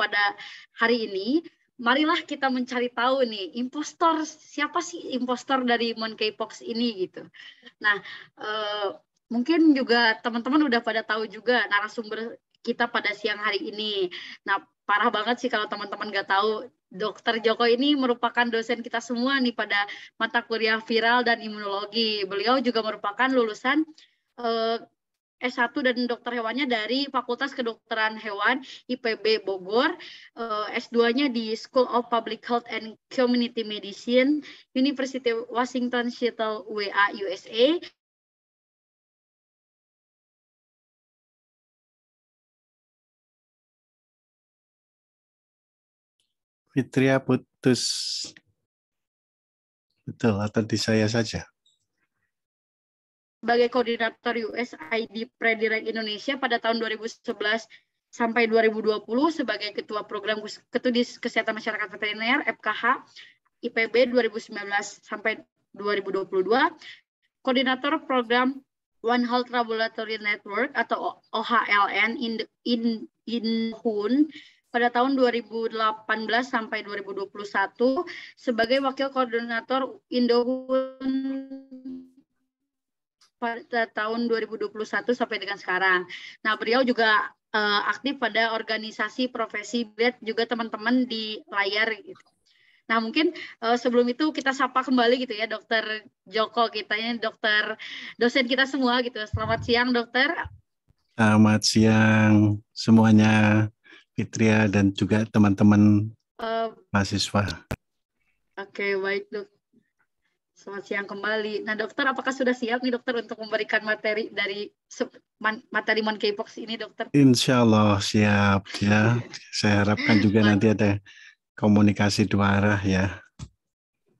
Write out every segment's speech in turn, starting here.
pada hari ini, marilah kita mencari tahu nih impostor siapa sih impostor dari Monkey Pox ini gitu. Nah, eh, mungkin juga teman-teman udah pada tahu juga narasumber kita pada siang hari ini. Nah, parah banget sih kalau teman-teman nggak tahu Dokter Joko ini merupakan dosen kita semua nih pada mata kuliah viral dan imunologi. Beliau juga merupakan lulusan eh, S1 dan dokter hewannya dari Fakultas Kedokteran Hewan IPB Bogor, eh, S2-nya di School of Public Health and Community Medicine, University Washington Seattle WA USA, Fitria putus. Betul, atau di saya saja? sebagai koordinator USID Predirect Indonesia pada tahun 2011 sampai 2020 sebagai ketua program ketua Kesehatan Masyarakat Veteriner FKH IPB 2019 sampai 2022, koordinator program One Health Laboratory Network atau OHLN in in in Hun pada tahun 2018 sampai 2021 sebagai wakil koordinator Indohun pada eh, tahun 2021 sampai dengan sekarang. Nah, beliau juga uh, aktif pada organisasi profesi BED juga teman-teman di layar gitu. Nah, mungkin uh, sebelum itu kita sapa kembali gitu ya Dokter Joko kita ini dokter dosen kita semua gitu. Selamat siang, Dokter. Selamat siang semuanya Fitria dan juga teman-teman uh, mahasiswa. Oke, okay, baik, Dok. Selamat siang kembali. Nah, dokter, apakah sudah siap nih dokter untuk memberikan materi dari materi monkeypox ini, dokter? Insya Allah siap ya. Saya harapkan juga nanti ada komunikasi dua arah ya.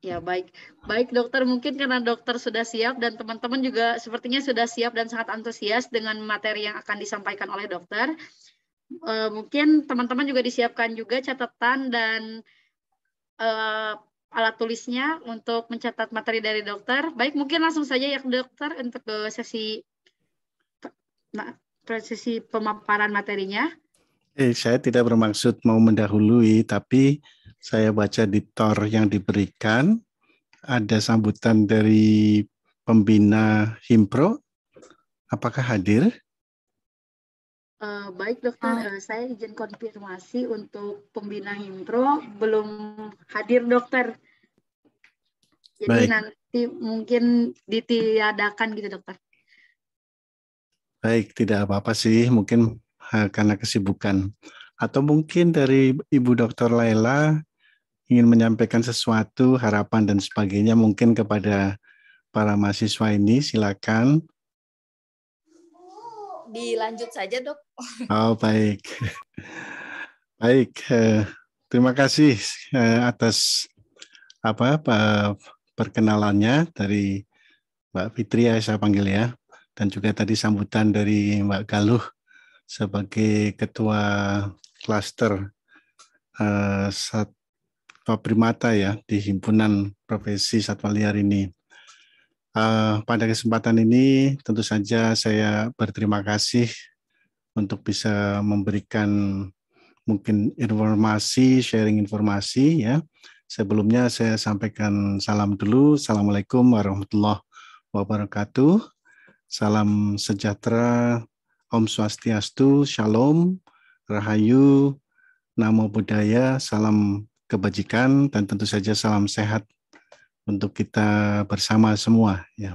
Ya baik, baik dokter mungkin karena dokter sudah siap dan teman-teman juga sepertinya sudah siap dan sangat antusias dengan materi yang akan disampaikan oleh dokter. E, mungkin teman-teman juga disiapkan juga catatan dan e, alat tulisnya untuk mencatat materi dari dokter. Baik, mungkin langsung saja ya dokter untuk ke sesi nah, pemaparan materinya. Eh, saya tidak bermaksud mau mendahului, tapi saya baca di tor yang diberikan ada sambutan dari pembina Himpro. Apakah hadir? Uh, baik dokter, uh, saya izin konfirmasi untuk pembina impro belum hadir dokter. Jadi baik. nanti mungkin ditiadakan gitu dokter. Baik, tidak apa-apa sih, mungkin eh, karena kesibukan. Atau mungkin dari Ibu Dokter Laila ingin menyampaikan sesuatu, harapan dan sebagainya mungkin kepada para mahasiswa ini, silakan dilanjut saja dok. Oh baik, baik. Eh, terima kasih eh, atas apa perkenalannya dari Mbak Fitria ya saya panggil ya, dan juga tadi sambutan dari Mbak Galuh sebagai ketua klaster uh, eh, Satwa Primata ya di himpunan profesi satwa liar ini. Uh, pada kesempatan ini tentu saja saya berterima kasih untuk bisa memberikan mungkin informasi, sharing informasi ya. Sebelumnya saya sampaikan salam dulu. Assalamualaikum warahmatullahi wabarakatuh. Salam sejahtera, Om Swastiastu, Shalom, Rahayu, Namo Buddhaya, salam kebajikan, dan tentu saja salam sehat untuk kita bersama semua ya.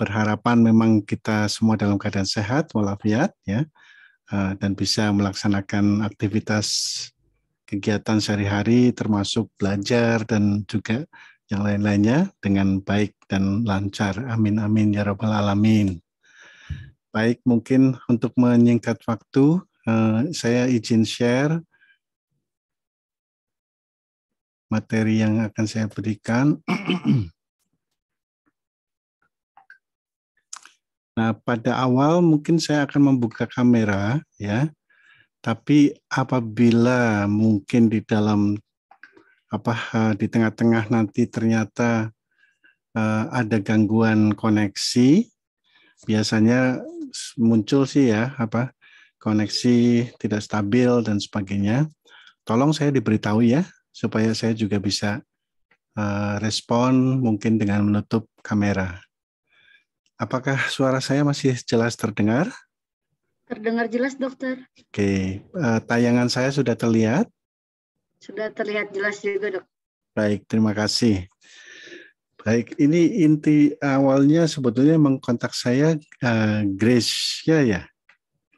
Berharapan memang kita semua dalam keadaan sehat walafiat ya eh, dan bisa melaksanakan aktivitas kegiatan sehari-hari termasuk belajar dan juga yang lain-lainnya dengan baik dan lancar. Amin amin ya rabbal alamin. Baik, mungkin untuk menyingkat waktu eh, saya izin share materi yang akan saya berikan. nah, pada awal mungkin saya akan membuka kamera ya. Tapi apabila mungkin di dalam apa eh, di tengah-tengah nanti ternyata eh, ada gangguan koneksi, biasanya muncul sih ya apa koneksi tidak stabil dan sebagainya. Tolong saya diberitahu ya supaya saya juga bisa uh, respon mungkin dengan menutup kamera. Apakah suara saya masih jelas terdengar? Terdengar jelas, dokter. Oke, uh, tayangan saya sudah terlihat? Sudah terlihat jelas juga, dok. Baik, terima kasih. Baik, ini inti awalnya sebetulnya mengkontak saya uh, eh, Grace ya ya,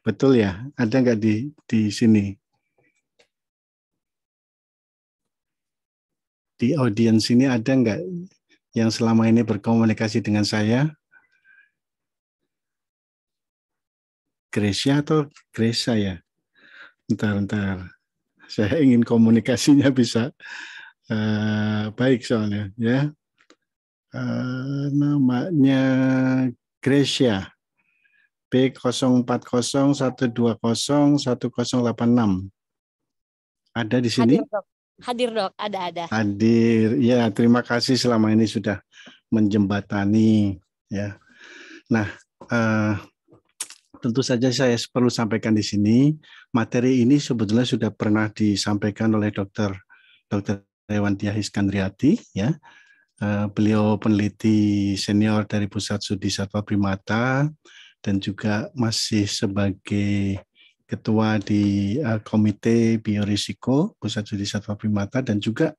betul ya? Ada nggak di di sini? di audiens ini ada nggak yang selama ini berkomunikasi dengan saya? Gracia atau Grace ya? Ntar ntar Saya ingin komunikasinya bisa uh, baik soalnya ya. Uh, namanya Gracia B0401201086. Ada di sini? Ada, Hadir dok, ada-ada. Hadir, ya terima kasih selama ini sudah menjembatani ya. Nah, uh, tentu saja saya perlu sampaikan di sini materi ini sebetulnya sudah pernah disampaikan oleh dokter dokter Rewantiah Iskandriati ya. Eh, beliau peneliti senior dari Pusat Studi Satwa Primata dan juga masih sebagai ketua di uh, Komite Biorisiko Pusat Studi Satwa Primata dan juga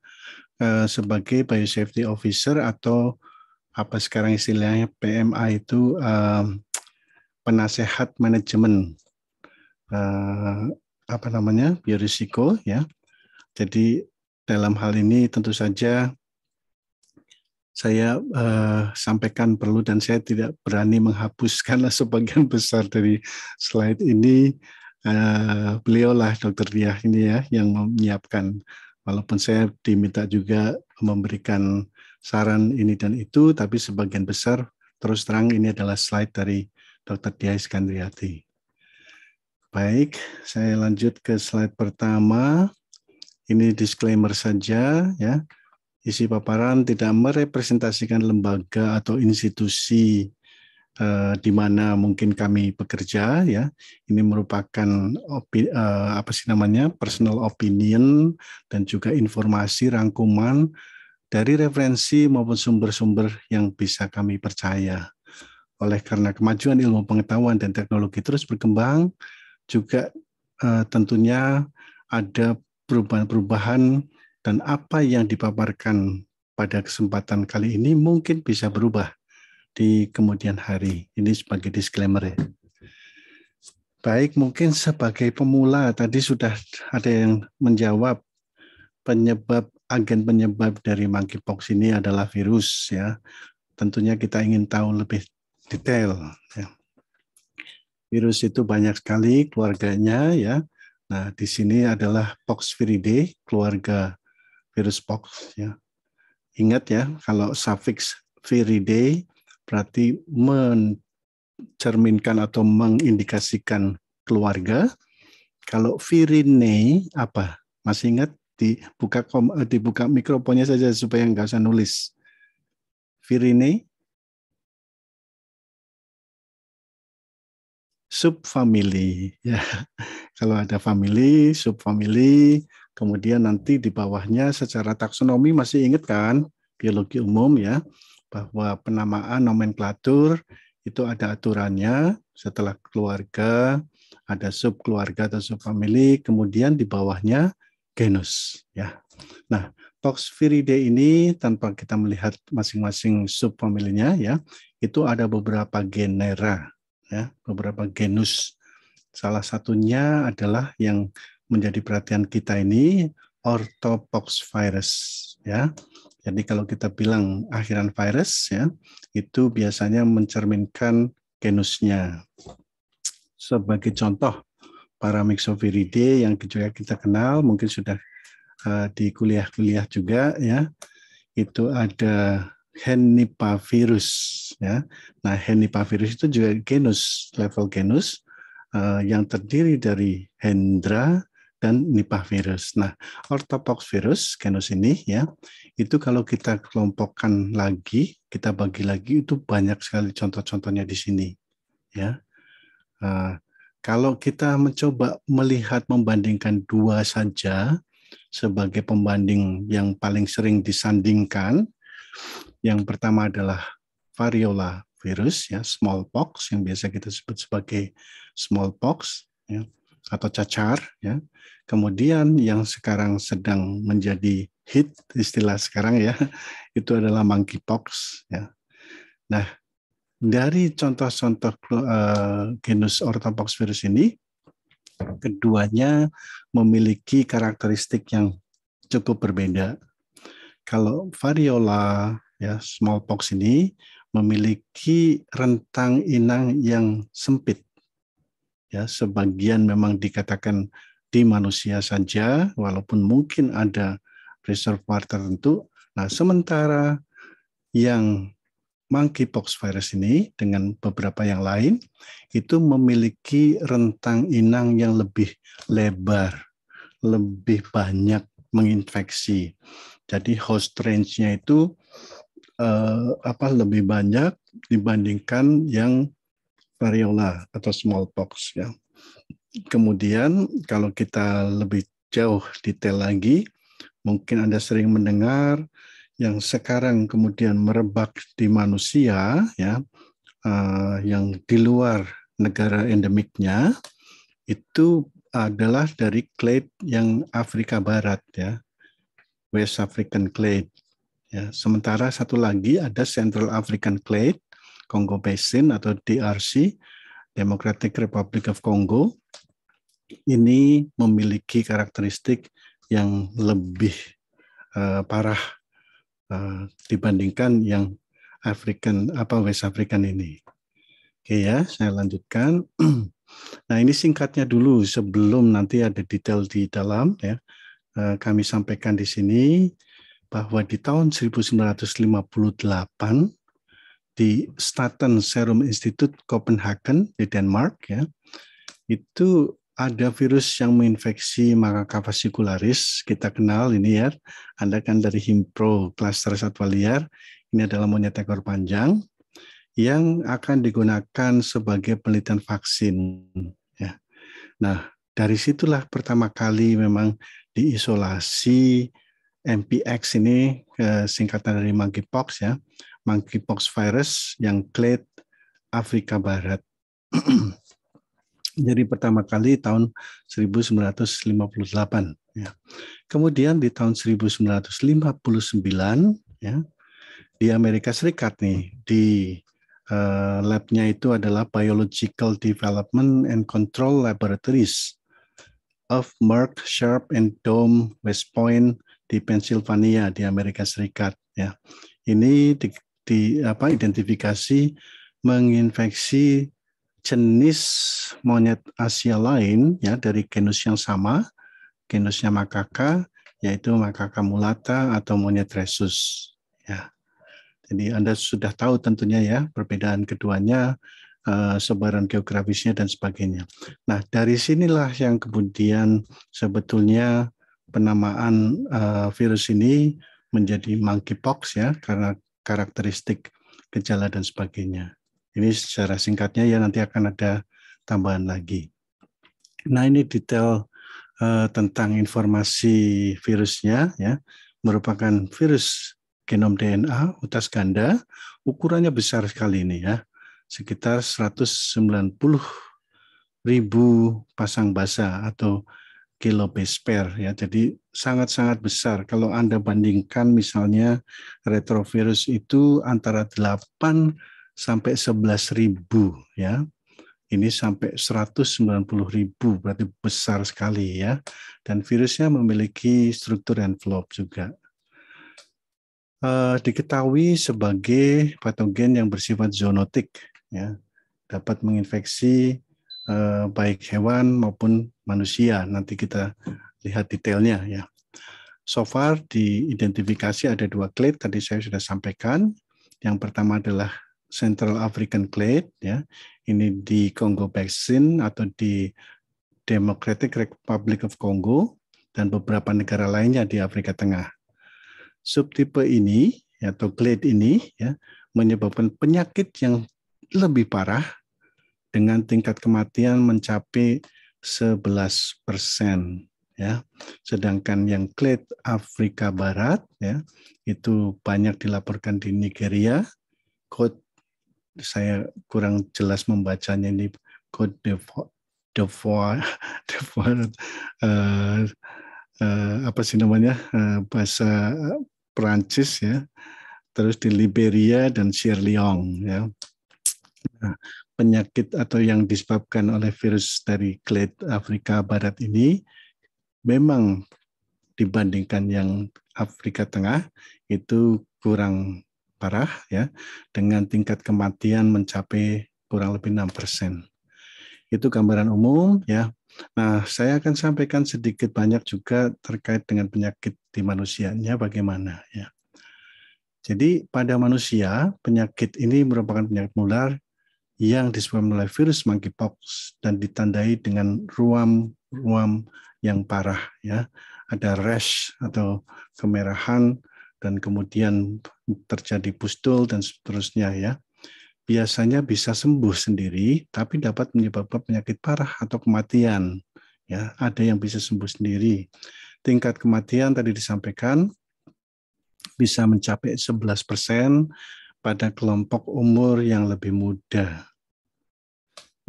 uh, sebagai Biosafety Officer atau apa sekarang istilahnya PMA itu uh, penasehat manajemen uh, apa namanya biorisiko ya. Jadi dalam hal ini tentu saja saya uh, sampaikan perlu dan saya tidak berani menghapuskan sebagian besar dari slide ini uh, eh, beliau lah dokter Diah ini ya yang menyiapkan. Walaupun saya diminta juga memberikan saran ini dan itu, tapi sebagian besar terus terang ini adalah slide dari dokter Diah Iskandriati. Baik, saya lanjut ke slide pertama. Ini disclaimer saja ya. Isi paparan tidak merepresentasikan lembaga atau institusi eh, di mana mungkin kami bekerja ya ini merupakan opi, eh, apa sih namanya personal opinion dan juga informasi rangkuman dari referensi maupun sumber-sumber yang bisa kami percaya. Oleh karena kemajuan ilmu pengetahuan dan teknologi terus berkembang, juga eh, tentunya ada perubahan-perubahan dan apa yang dipaparkan pada kesempatan kali ini mungkin bisa berubah di kemudian hari. Ini sebagai disclaimer ya. Baik, mungkin sebagai pemula tadi sudah ada yang menjawab penyebab agen penyebab dari monkeypox ini adalah virus ya. Tentunya kita ingin tahu lebih detail ya. Virus itu banyak sekali keluarganya ya. Nah, di sini adalah Poxviridae, keluarga virus pox ya. Ingat ya, kalau suffix viridae berarti mencerminkan atau mengindikasikan keluarga. Kalau virine apa? Masih ingat dibuka kom, eh, dibuka mikrofonnya saja supaya nggak usah nulis. Virine subfamili ya. Kalau ada famili, subfamili, kemudian nanti di bawahnya secara taksonomi masih ingat kan biologi umum ya bahwa penamaan nomenklatur itu ada aturannya setelah keluarga ada subkeluarga atau subfamili kemudian di bawahnya genus ya. Nah, Toxviridae ini tanpa kita melihat masing-masing subfamilinya ya, itu ada beberapa genera ya, beberapa genus. Salah satunya adalah yang menjadi perhatian kita ini orthopoxvirus, ya. Jadi kalau kita bilang akhiran virus ya, itu biasanya mencerminkan genusnya. Sebagai contoh, para Myxoviridae yang juga kita kenal mungkin sudah uh, di kuliah-kuliah juga ya. Itu ada Henipavirus ya. Nah, Henipavirus itu juga genus, level genus uh, yang terdiri dari Hendra, dan Nipah virus. Nah, ortopox virus genus ini ya, itu kalau kita kelompokkan lagi, kita bagi lagi itu banyak sekali contoh-contohnya di sini. Ya. Uh, kalau kita mencoba melihat membandingkan dua saja sebagai pembanding yang paling sering disandingkan, yang pertama adalah variola virus ya, smallpox yang biasa kita sebut sebagai smallpox ya atau cacar ya. Kemudian yang sekarang sedang menjadi hit istilah sekarang ya itu adalah monkeypox ya. Nah, dari contoh-contoh uh, genus orthopox virus ini keduanya memiliki karakteristik yang cukup berbeda. Kalau variola ya smallpox ini memiliki rentang inang yang sempit ya sebagian memang dikatakan di manusia saja walaupun mungkin ada reservoir tertentu nah sementara yang monkeypox virus ini dengan beberapa yang lain itu memiliki rentang inang yang lebih lebar, lebih banyak menginfeksi. Jadi host range-nya itu eh, apa lebih banyak dibandingkan yang variola atau smallpox ya. Kemudian kalau kita lebih jauh detail lagi, mungkin Anda sering mendengar yang sekarang kemudian merebak di manusia ya eh, yang di luar negara endemiknya itu adalah dari clade yang Afrika Barat ya West African clade ya sementara satu lagi ada Central African clade Kongo Basin atau DRC, Democratic Republic of Congo, ini memiliki karakteristik yang lebih uh, parah uh, dibandingkan yang African apa West African ini. Oke ya, saya lanjutkan. Nah ini singkatnya dulu sebelum nanti ada detail di dalam ya. Uh, kami sampaikan di sini bahwa di tahun 1958 di Staten Serum Institute Copenhagen di Denmark ya itu ada virus yang menginfeksi makaka fasikularis kita kenal ini ya Anda kan dari Himpro klaster satwa liar ini adalah monyet ekor panjang yang akan digunakan sebagai penelitian vaksin ya nah dari situlah pertama kali memang diisolasi MPX ini eh, singkatan dari monkeypox ya monkeypox virus yang klade Afrika Barat. Jadi pertama kali tahun 1958. Ya. Kemudian di tahun 1959 ya di Amerika Serikat nih di uh, labnya itu adalah Biological Development and Control Laboratories of Merck, Sharp, and Dome West Point di Pennsylvania di Amerika Serikat. Ya, ini di, di apa identifikasi menginfeksi jenis monyet Asia lain ya dari genus yang sama, genusnya makaka yaitu makaka mulata atau monyet rhesus ya. Jadi Anda sudah tahu tentunya ya perbedaan keduanya eh, sebaran geografisnya dan sebagainya. Nah, dari sinilah yang kemudian sebetulnya penamaan eh, virus ini menjadi monkeypox ya karena karakteristik gejala dan sebagainya. Ini secara singkatnya ya nanti akan ada tambahan lagi. Nah ini detail eh, tentang informasi virusnya ya merupakan virus genom DNA utas ganda ukurannya besar sekali ini ya sekitar 190 ribu pasang basa atau kilobesper ya. Jadi sangat-sangat besar. Kalau Anda bandingkan misalnya retrovirus itu antara 8 sampai 11 ribu ya. Ini sampai 190 ribu, berarti besar sekali ya. Dan virusnya memiliki struktur envelope juga. Uh, diketahui sebagai patogen yang bersifat zoonotik, ya, dapat menginfeksi eh, baik hewan maupun manusia. Nanti kita lihat detailnya ya. So far diidentifikasi ada dua clade tadi saya sudah sampaikan. Yang pertama adalah Central African clade ya. Ini di Congo Basin atau di Democratic Republic of Congo dan beberapa negara lainnya di Afrika Tengah. Subtipe ini atau clade ini ya, menyebabkan penyakit yang lebih parah dengan tingkat kematian mencapai 11 persen ya. Sedangkan yang klit Afrika Barat ya itu banyak dilaporkan di Nigeria, Code saya kurang jelas membacanya ini Code d'Ivoire, d'Ivoire uh, eh, uh, eh, apa sih namanya uh, bahasa Perancis ya, terus di Liberia dan Sierra Leone ya. Nah, penyakit atau yang disebabkan oleh virus dari klet Afrika Barat ini memang dibandingkan yang Afrika Tengah itu kurang parah ya dengan tingkat kematian mencapai kurang lebih 6%. Itu gambaran umum ya. Nah, saya akan sampaikan sedikit banyak juga terkait dengan penyakit di manusianya bagaimana ya. Jadi pada manusia penyakit ini merupakan penyakit mular yang disebabkan oleh virus monkeypox dan ditandai dengan ruam-ruam yang parah ya. Ada rash atau kemerahan dan kemudian terjadi pustul dan seterusnya ya. Biasanya bisa sembuh sendiri tapi dapat menyebabkan penyakit parah atau kematian ya. Ada yang bisa sembuh sendiri. Tingkat kematian tadi disampaikan bisa mencapai 11% pada kelompok umur yang lebih muda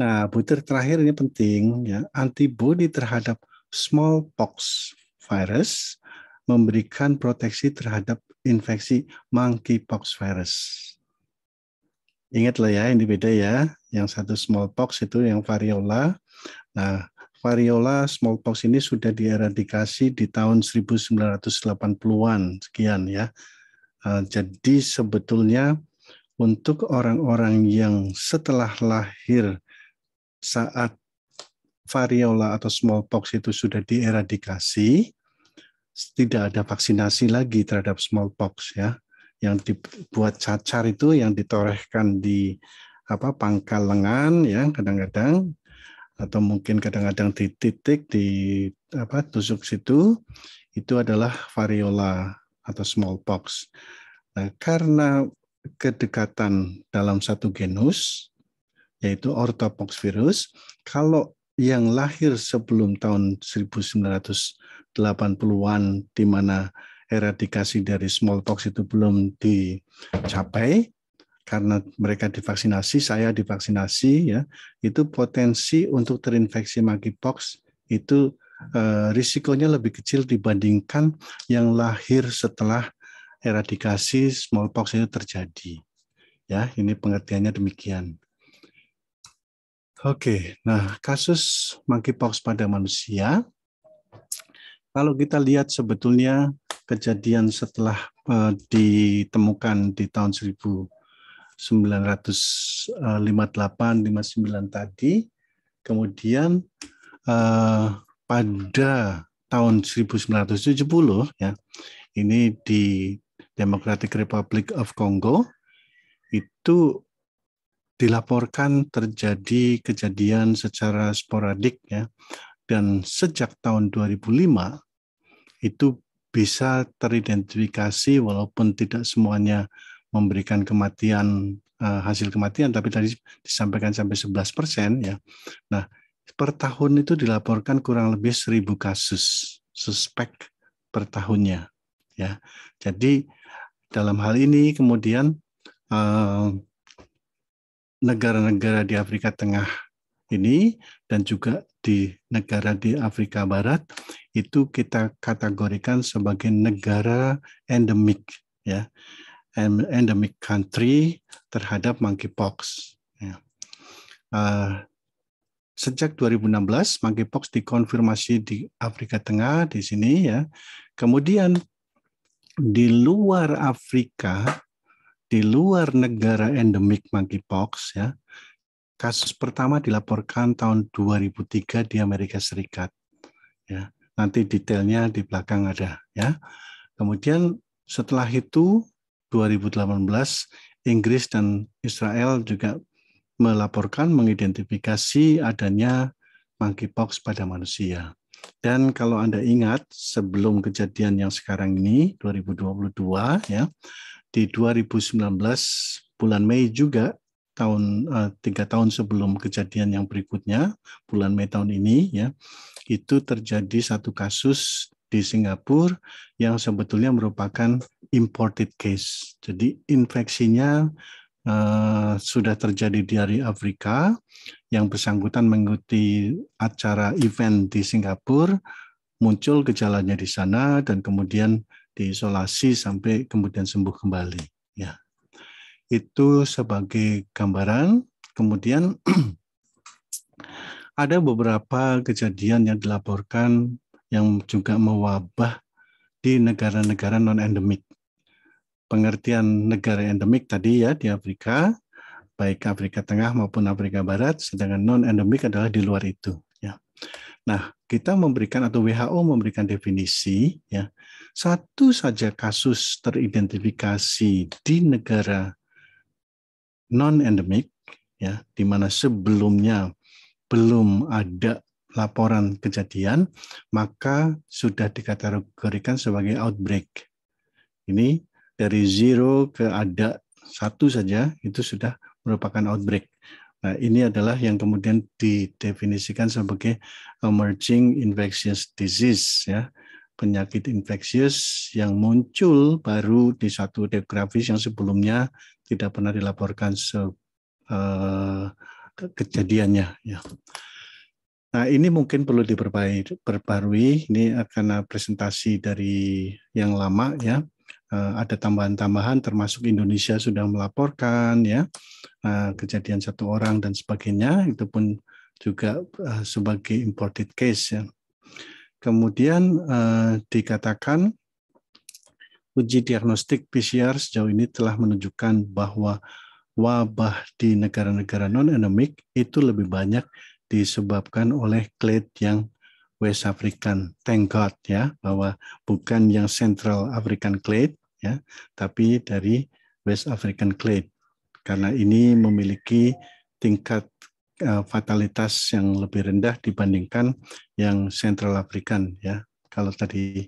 Nah, butir terakhir ini penting ya. Antibodi terhadap smallpox virus memberikan proteksi terhadap infeksi monkeypox virus. Ingatlah ya, ini beda ya. Yang satu smallpox itu yang variola. Nah, variola smallpox ini sudah dieradikasi di tahun 1980-an sekian ya. Eh, jadi sebetulnya untuk orang-orang yang setelah lahir saat variola atau smallpox itu sudah dieradikasi, tidak ada vaksinasi lagi terhadap smallpox ya. Yang dibuat cacar itu yang ditorehkan di apa pangkal lengan ya kadang-kadang atau mungkin kadang-kadang di titik di apa tusuk situ itu adalah variola atau smallpox. Nah, karena kedekatan dalam satu genus yaitu ortopox virus. Kalau yang lahir sebelum tahun 1980-an di mana eradikasi dari smallpox itu belum dicapai karena mereka divaksinasi, saya divaksinasi ya, itu potensi untuk terinfeksi monkeypox itu eh, risikonya lebih kecil dibandingkan yang lahir setelah eradikasi smallpox itu terjadi. Ya, ini pengertiannya demikian. Oke, nah kasus monkeypox pada manusia, kalau kita lihat sebetulnya kejadian setelah uh, ditemukan di tahun 1958-59 eh, tadi, kemudian uh, pada tahun 1970 ya, ini di Democratic Republic of Congo itu dilaporkan terjadi kejadian secara sporadik ya dan sejak tahun 2005 itu bisa teridentifikasi walaupun tidak semuanya memberikan kematian eh, hasil kematian tapi tadi disampaikan sampai 11 persen ya. Nah per tahun itu dilaporkan kurang lebih 1000 kasus suspek per tahunnya ya. Jadi dalam hal ini kemudian eh, negara-negara di Afrika Tengah ini dan juga di negara di Afrika Barat itu kita kategorikan sebagai negara endemik ya endemic country terhadap monkeypox. Ya. Uh, sejak 2016 monkeypox dikonfirmasi di Afrika Tengah di sini ya. Kemudian di luar Afrika di luar negara endemik monkeypox ya. Kasus pertama dilaporkan tahun 2003 di Amerika Serikat. Ya, nanti detailnya di belakang ada ya. Kemudian setelah itu 2018 Inggris dan Israel juga melaporkan mengidentifikasi adanya monkeypox pada manusia. Dan kalau Anda ingat sebelum kejadian yang sekarang ini 2022 ya, di 2019 bulan Mei juga tahun eh, tiga tahun sebelum kejadian yang berikutnya bulan Mei tahun ini ya itu terjadi satu kasus di Singapura yang sebetulnya merupakan imported case. Jadi infeksinya uh, sudah terjadi di dari Afrika yang bersangkutan mengikuti acara event di Singapura muncul gejalanya di sana dan kemudian diisolasi sampai kemudian sembuh kembali ya itu sebagai gambaran kemudian ada beberapa kejadian yang dilaporkan yang juga mewabah di negara-negara non endemik pengertian negara endemik tadi ya di Afrika baik Afrika Tengah maupun Afrika Barat sedangkan non endemik adalah di luar itu ya Nah, kita memberikan atau WHO memberikan definisi ya satu saja kasus teridentifikasi di negara non endemik ya di mana sebelumnya belum ada laporan kejadian maka sudah dikategorikan sebagai outbreak. Ini dari zero ke ada satu saja itu sudah merupakan outbreak. Nah, ini adalah yang kemudian didefinisikan sebagai emerging infectious disease ya. Penyakit infeksius yang muncul baru di satu demografis yang sebelumnya tidak pernah dilaporkan se eh, kejadiannya ya. Nah, ini mungkin perlu diperbarui. Ini akan presentasi dari yang lama ya. Eh, ada tambahan-tambahan termasuk Indonesia sudah melaporkan ya eh, kejadian satu orang dan sebagainya itu pun juga eh, sebagai imported case ya. Kemudian dikatakan uji diagnostik PCR sejauh ini telah menunjukkan bahwa wabah di negara-negara non-endemik itu lebih banyak disebabkan oleh clade yang West African. Thank God ya bahwa bukan yang Central African clade ya, tapi dari West African clade karena ini memiliki tingkat eh, fatalitas yang lebih rendah dibandingkan yang Central African ya. Kalau tadi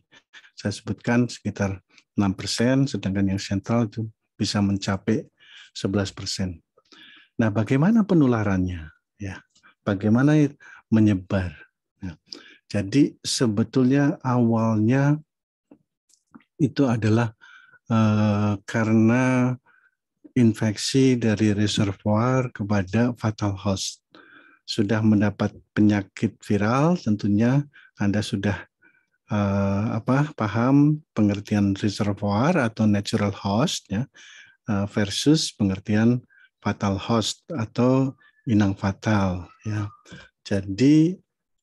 saya sebutkan sekitar 6%, sedangkan yang Central itu bisa mencapai 11%. Nah, bagaimana penularannya ya? Bagaimana menyebar? Ya, jadi sebetulnya awalnya itu adalah Eh, karena infeksi dari reservoir kepada fatal host. Sudah mendapat penyakit viral, tentunya Anda sudah eh, apa paham pengertian reservoir atau natural host ya eh, versus pengertian fatal host atau inang fatal ya. Jadi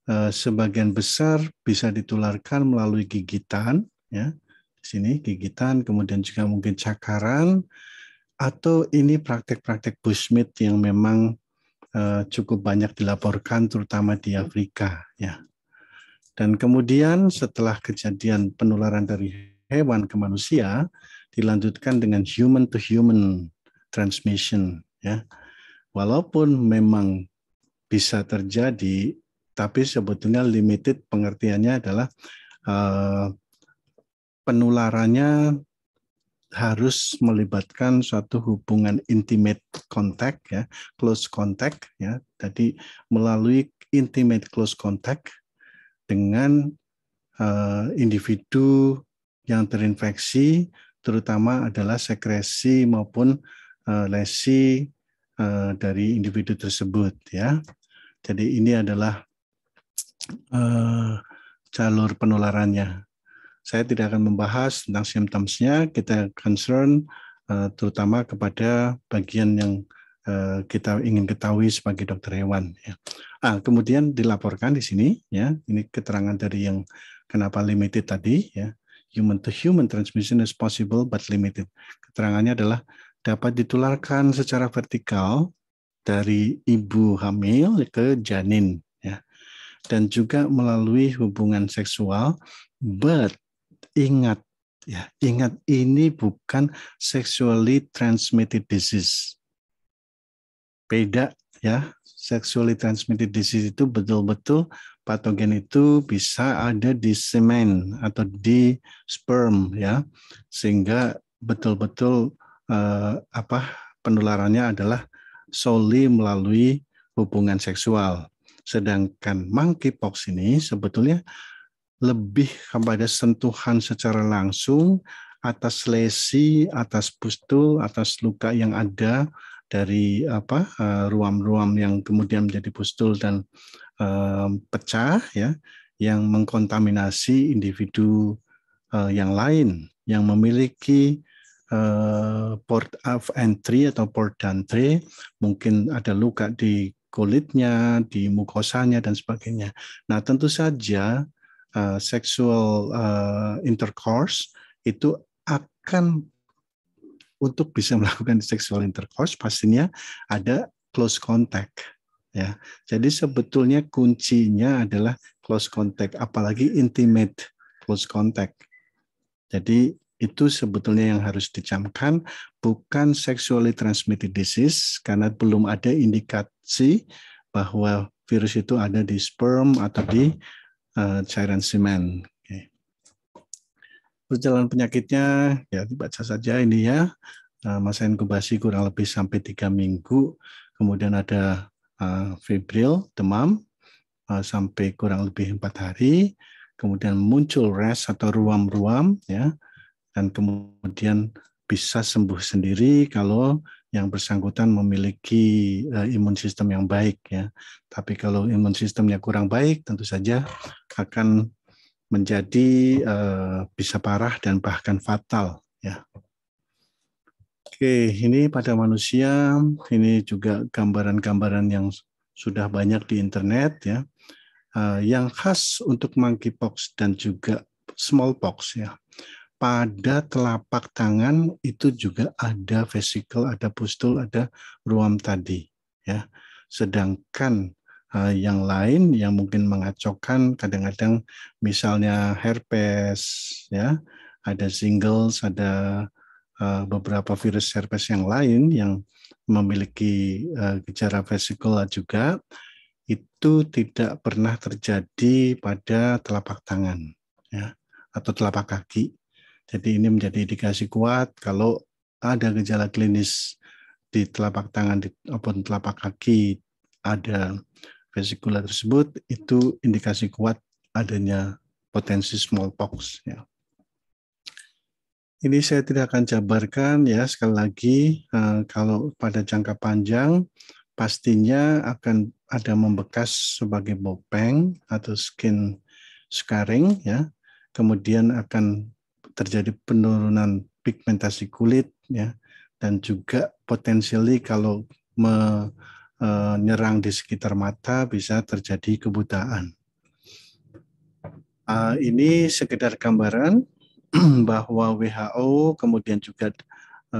eh, sebagian besar bisa ditularkan melalui gigitan ya sini gigitan, kemudian juga mungkin cakaran atau ini praktek-praktek bushmeat yang memang eh, cukup banyak dilaporkan terutama di Afrika ya. Dan kemudian setelah kejadian penularan dari hewan ke manusia dilanjutkan dengan human to human transmission ya. Walaupun memang bisa terjadi tapi sebetulnya limited pengertiannya adalah eh, penularannya harus melibatkan suatu hubungan intimate contact ya, close contact ya. Tadi melalui intimate close contact dengan uh, individu yang terinfeksi terutama adalah sekresi maupun uh, lesi uh, dari individu tersebut ya. Jadi ini adalah uh, jalur penularannya. Saya tidak akan membahas tentang symptomsnya, kita concern uh, terutama kepada bagian yang uh, kita ingin ketahui sebagai dokter hewan. Ya. Ah, kemudian dilaporkan di sini, ya, ini keterangan dari yang kenapa limited tadi, ya, human to human transmission is possible but limited. Keterangannya adalah dapat ditularkan secara vertikal dari ibu hamil ke janin ya dan juga melalui hubungan seksual but ingat ya, ingat ini bukan sexually transmitted disease. Beda ya, sexually transmitted disease itu betul-betul patogen itu bisa ada di semen atau di sperm ya. Sehingga betul-betul eh, apa penularannya adalah solely melalui hubungan seksual. Sedangkan monkeypox ini sebetulnya lebih kepada sentuhan secara langsung atas lesi, atas pustul, atas luka yang ada dari apa eh, ruam-ruam yang kemudian menjadi pustul dan eh, pecah ya yang mengkontaminasi individu eh, yang lain yang memiliki port of entry atau port d'entrée mungkin ada luka di kulitnya, di mukosanya dan sebagainya. Nah, tentu saja uh, sexual uh, intercourse itu akan untuk bisa melakukan sexual intercourse pastinya ada close contact ya. Jadi sebetulnya kuncinya adalah close contact apalagi intimate close contact. Jadi itu sebetulnya yang harus dicamkan bukan sexually transmitted disease karena belum ada indikasi bahwa virus itu ada di sperm atau di Eh, cairan semen. Perjalanan penyakitnya ya dibaca saja ini ya. Eh, masa inkubasi kurang lebih sampai tiga minggu. Kemudian ada eh, febril, demam sampai kurang lebih empat hari. Kemudian muncul res atau ruam-ruam ya. Dan kemudian bisa sembuh sendiri kalau yang bersangkutan memiliki eh, imun sistem yang baik ya. Tapi kalau imun sistemnya kurang baik tentu saja akan menjadi uh, bisa parah dan bahkan fatal ya. Oke, ini pada manusia, ini juga gambaran-gambaran yang sudah banyak di internet ya. Uh, yang khas untuk monkeypox dan juga smallpox ya pada telapak tangan itu juga ada vesikel, ada pustul, ada ruam tadi, ya. Sedangkan uh, yang lain yang mungkin mengacaukan kadang-kadang misalnya herpes, ya, ada singles, ada uh, beberapa virus herpes yang lain yang memiliki uh, gejala vesikel juga itu tidak pernah terjadi pada telapak tangan, ya, atau telapak kaki jadi ini menjadi indikasi kuat kalau ada gejala klinis di telapak tangan maupun telapak kaki ada vesikula tersebut itu indikasi kuat adanya potensi smallpox ya. Ini saya tidak akan jabarkan ya sekali lagi eh, kalau pada jangka panjang pastinya akan ada membekas sebagai bopeng atau skin scarring ya. Kemudian akan terjadi penurunan pigmentasi kulit ya dan juga potensially kalau menyerang e, di sekitar mata bisa terjadi kebutaan. E, ini sekedar gambaran bahwa WHO kemudian juga e,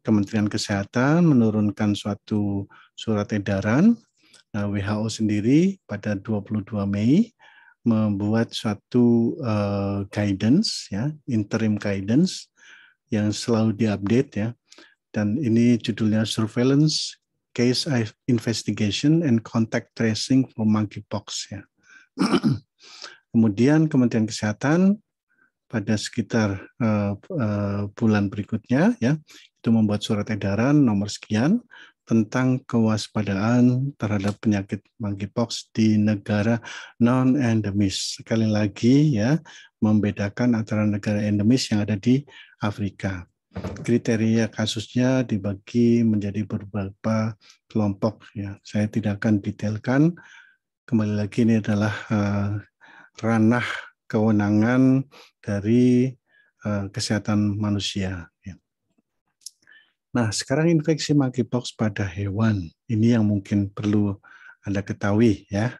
Kementerian Kesehatan menurunkan suatu surat edaran WHO sendiri pada 22 Mei membuat suatu uh, guidance ya interim guidance yang selalu diupdate ya dan ini judulnya surveillance case investigation and contact tracing for monkeypox ya kemudian Kementerian Kesehatan pada sekitar uh, uh, bulan berikutnya ya itu membuat surat edaran nomor sekian tentang kewaspadaan terhadap penyakit monkeypox di negara non endemis. Sekali lagi ya, membedakan antara negara endemis yang ada di Afrika. Kriteria kasusnya dibagi menjadi beberapa kelompok ya. Saya tidak akan detailkan. Kembali lagi ini adalah eh, ranah kewenangan dari eh, kesehatan manusia. Nah, sekarang infeksi monkeypox pada hewan ini yang mungkin perlu Anda ketahui ya.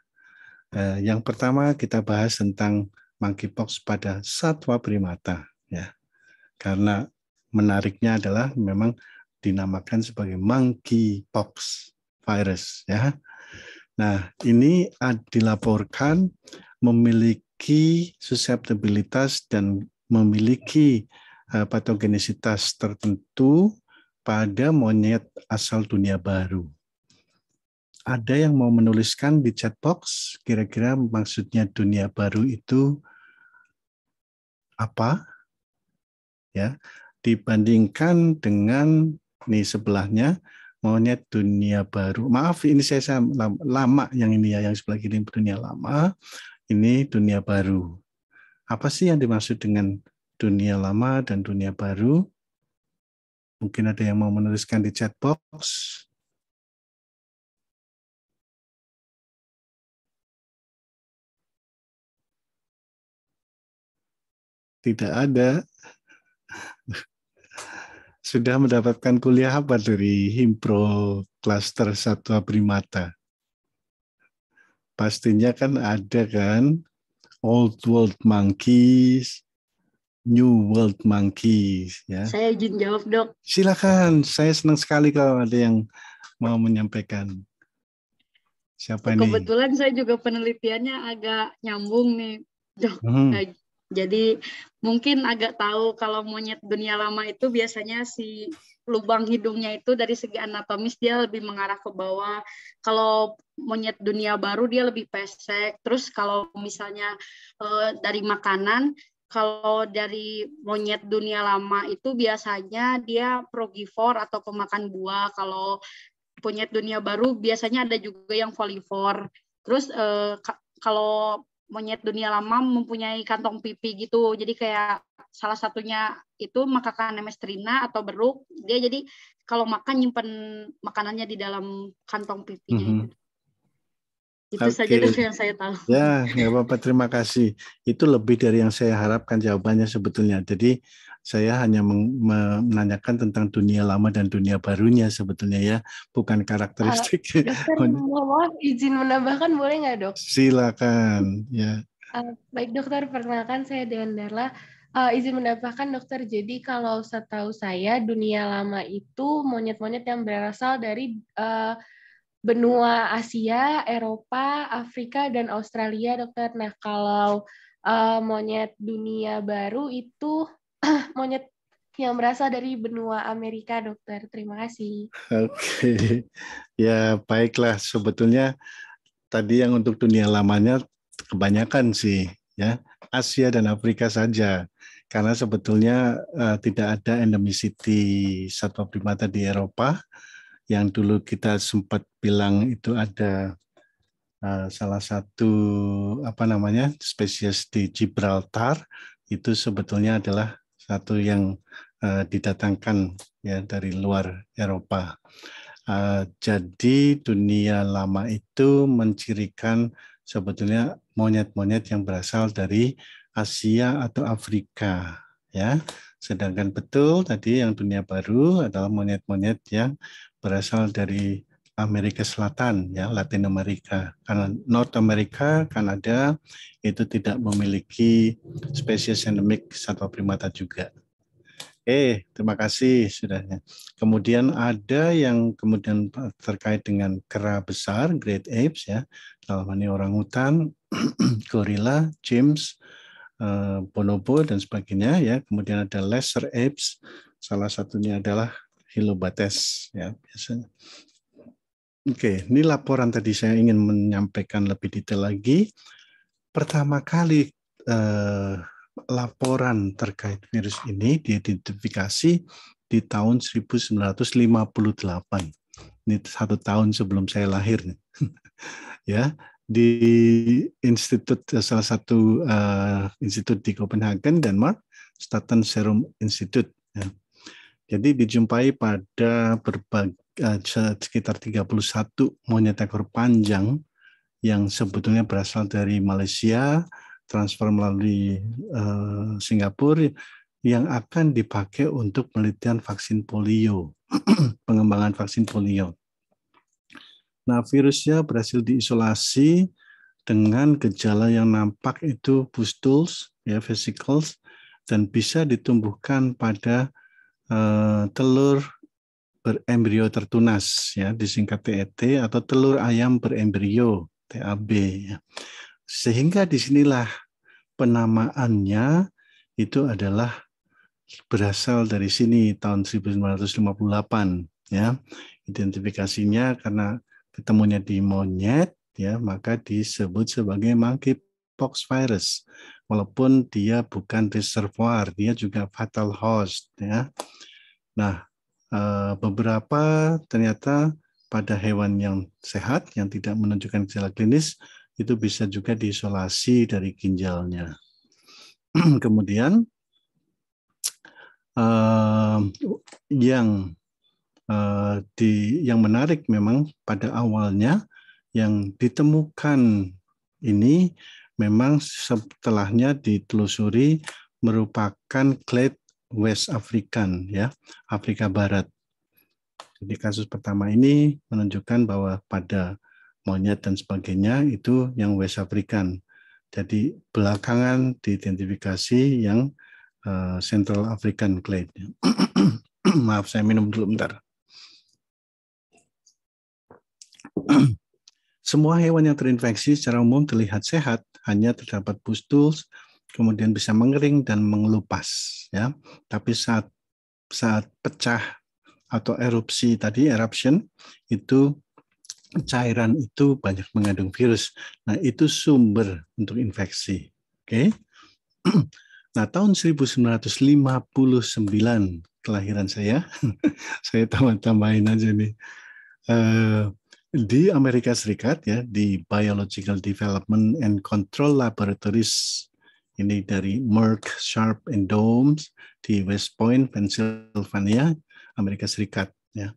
Eh, yang pertama kita bahas tentang monkeypox pada satwa primata ya. Karena menariknya adalah memang dinamakan sebagai monkeypox virus ya. Nah, ini dilaporkan memiliki susceptibilitas dan memiliki eh, patogenisitas tertentu pada monyet asal dunia baru. Ada yang mau menuliskan di chat box kira-kira maksudnya dunia baru itu apa? Ya, dibandingkan dengan nih sebelahnya monyet dunia baru. Maaf ini saya, saya lama yang ini ya yang sebelah kiri dunia lama, ini dunia baru. Apa sih yang dimaksud dengan dunia lama dan dunia baru? Mungkin ada yang mau menuliskan di chat box. Tidak ada. Sudah mendapatkan kuliah apa dari Himpro Cluster Satwa Primata? Pastinya kan ada kan, Old World Monkeys, New World Monkeys ya. Saya izin jawab, Dok. Silakan. Saya senang sekali kalau ada yang mau menyampaikan. Siapa Kebetulan ini? Kebetulan saya juga penelitiannya agak nyambung nih, Dok. Hmm. Eh, jadi mungkin agak tahu kalau monyet dunia lama itu biasanya si lubang hidungnya itu dari segi anatomis dia lebih mengarah ke bawah. Kalau monyet dunia baru dia lebih pesek. Terus kalau misalnya eh, dari makanan kalau dari monyet dunia lama itu biasanya dia progivor atau pemakan buah. Kalau monyet dunia baru biasanya ada juga yang folivor. Terus eh, kalau monyet dunia lama mempunyai kantong pipi gitu. Jadi kayak salah satunya itu makakan emestrina atau beruk. Dia jadi kalau makan nyimpen makanannya di dalam kantong pipinya. Mm -hmm. gitu. Itu okay. saja dulu yang saya tahu. Ya, nggak apa-apa. Terima kasih. Itu lebih dari yang saya harapkan jawabannya sebetulnya. Jadi saya hanya menanyakan tentang dunia lama dan dunia barunya sebetulnya ya, bukan karakteristik. Ah, dokter, mohon izin menambahkan boleh nggak dok? Silakan. Ya. Ah, baik dokter, perkenalkan saya Dewan Darla. Uh, izin menambahkan dokter, jadi kalau setahu saya dunia lama itu monyet-monyet yang berasal dari uh, benua Asia, Eropa, Afrika, dan Australia, dokter. Nah, kalau uh, monyet dunia baru itu monyet yang berasal dari benua Amerika, dokter. Terima kasih. Oke, okay. ya baiklah. Sebetulnya tadi yang untuk dunia lamanya kebanyakan sih, ya Asia dan Afrika saja. Karena sebetulnya uh, tidak ada endemicity satwa primata di Eropa, yang dulu kita sempat bilang itu ada uh, salah satu apa namanya spesies di Gibraltar itu sebetulnya adalah satu yang uh, didatangkan ya dari luar Eropa. Uh, jadi dunia lama itu mencirikan sebetulnya monyet-monyet yang berasal dari Asia atau Afrika ya. Sedangkan betul tadi yang dunia baru adalah monyet-monyet yang berasal dari Amerika Selatan ya Latin Amerika karena North America Kanada itu tidak memiliki spesies endemik satwa primata juga. Eh, terima kasih sudahnya. Kemudian ada yang kemudian terkait dengan kera besar, great apes ya, dalam ini orang hutan, gorila, James, eh, bonobo dan sebagainya ya. Kemudian ada lesser apes, salah satunya adalah hilobates ya biasanya. Oke, ini laporan tadi saya ingin menyampaikan lebih detail lagi. Pertama kali eh, laporan terkait virus ini diidentifikasi di tahun 1958. Ini satu tahun sebelum saya lahir. ya, di institut salah satu uh, institut di Copenhagen, Denmark, Staten Serum Institute. Ya. Jadi dijumpai pada berbagai eh, sekitar 31 monyet ekor panjang yang sebetulnya berasal dari Malaysia, transfer melalui uh, Singapura yang akan dipakai untuk penelitian vaksin polio, pengembangan vaksin polio. Nah, virusnya berhasil diisolasi dengan gejala yang nampak itu pustules, ya vesicles, dan bisa ditumbuhkan pada Eh, telur berembrio tertunas ya disingkat TET e atau telur ayam berembrio TAB ya. Sehingga disinilah penamaannya itu adalah berasal dari sini tahun 1958 ya. Identifikasinya karena ketemunya di monyet ya maka disebut sebagai monkeypox virus walaupun dia bukan reservoir, dia juga fatal host ya. Nah, eh, beberapa ternyata pada hewan yang sehat yang tidak menunjukkan gejala klinis itu bisa juga diisolasi dari ginjalnya. Kemudian eh, yang eh, di yang menarik memang pada awalnya yang ditemukan ini memang setelahnya ditelusuri merupakan clade West African ya, Afrika Barat. Jadi kasus pertama ini menunjukkan bahwa pada monyet dan sebagainya itu yang West African. Jadi belakangan diidentifikasi yang eh, Central African clade. Maaf saya minum dulu bentar. Semua hewan yang terinfeksi secara umum terlihat sehat, hanya terdapat pustules, kemudian bisa mengering dan mengelupas. Ya, tapi saat saat pecah atau erupsi tadi eruption itu cairan itu banyak mengandung virus. Nah itu sumber untuk infeksi. Oke. Okay? Nah tahun 1959 kelahiran saya, saya tambah-tambahin aja nih. Uh, di Amerika Serikat ya di Biological Development and Control Laboratories ini dari Merck Sharp and Domes di West Point, Pennsylvania, Amerika Serikat ya.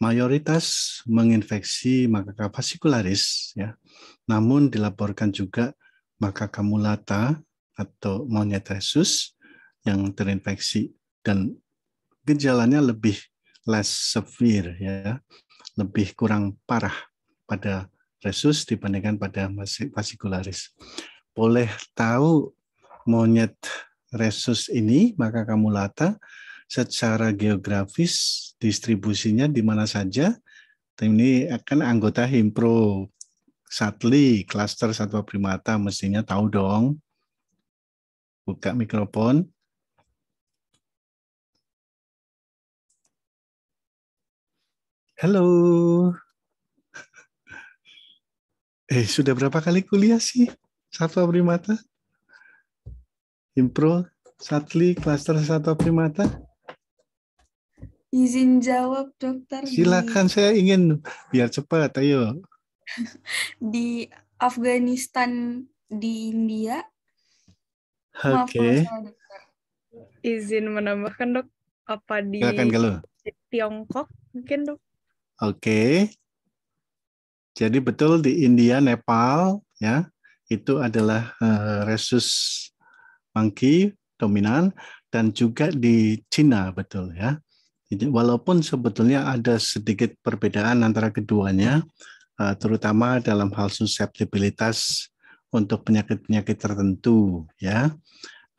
Mayoritas menginfeksi makaka fascicularis ya. Namun dilaporkan juga makaka mulata atau monyet rhesus yang terinfeksi dan gejalanya lebih less severe ya lebih kurang parah pada resus dibandingkan pada vasikularis. Boleh tahu monyet resus ini, maka kamu lata. secara geografis distribusinya di mana saja. Ini akan anggota Himpro Satli, klaster satwa primata mestinya tahu dong. Buka mikrofon. Halo. Eh, sudah berapa kali kuliah sih? Satwa Primata? Impro, Satli, Klaster Satwa Primata? Izin jawab, dokter. Silakan, di... saya ingin biar cepat, ayo. di Afghanistan, di India. Oke. Okay. Izin menambahkan, dok. Apa di Silakan, Tiongkok mungkin, dok? Oke. Jadi betul di India, Nepal ya, itu adalah eh, resus monkey dominan dan juga di Cina betul ya. walaupun sebetulnya ada sedikit perbedaan antara keduanya, eh, terutama dalam hal susceptibilitas untuk penyakit-penyakit tertentu ya,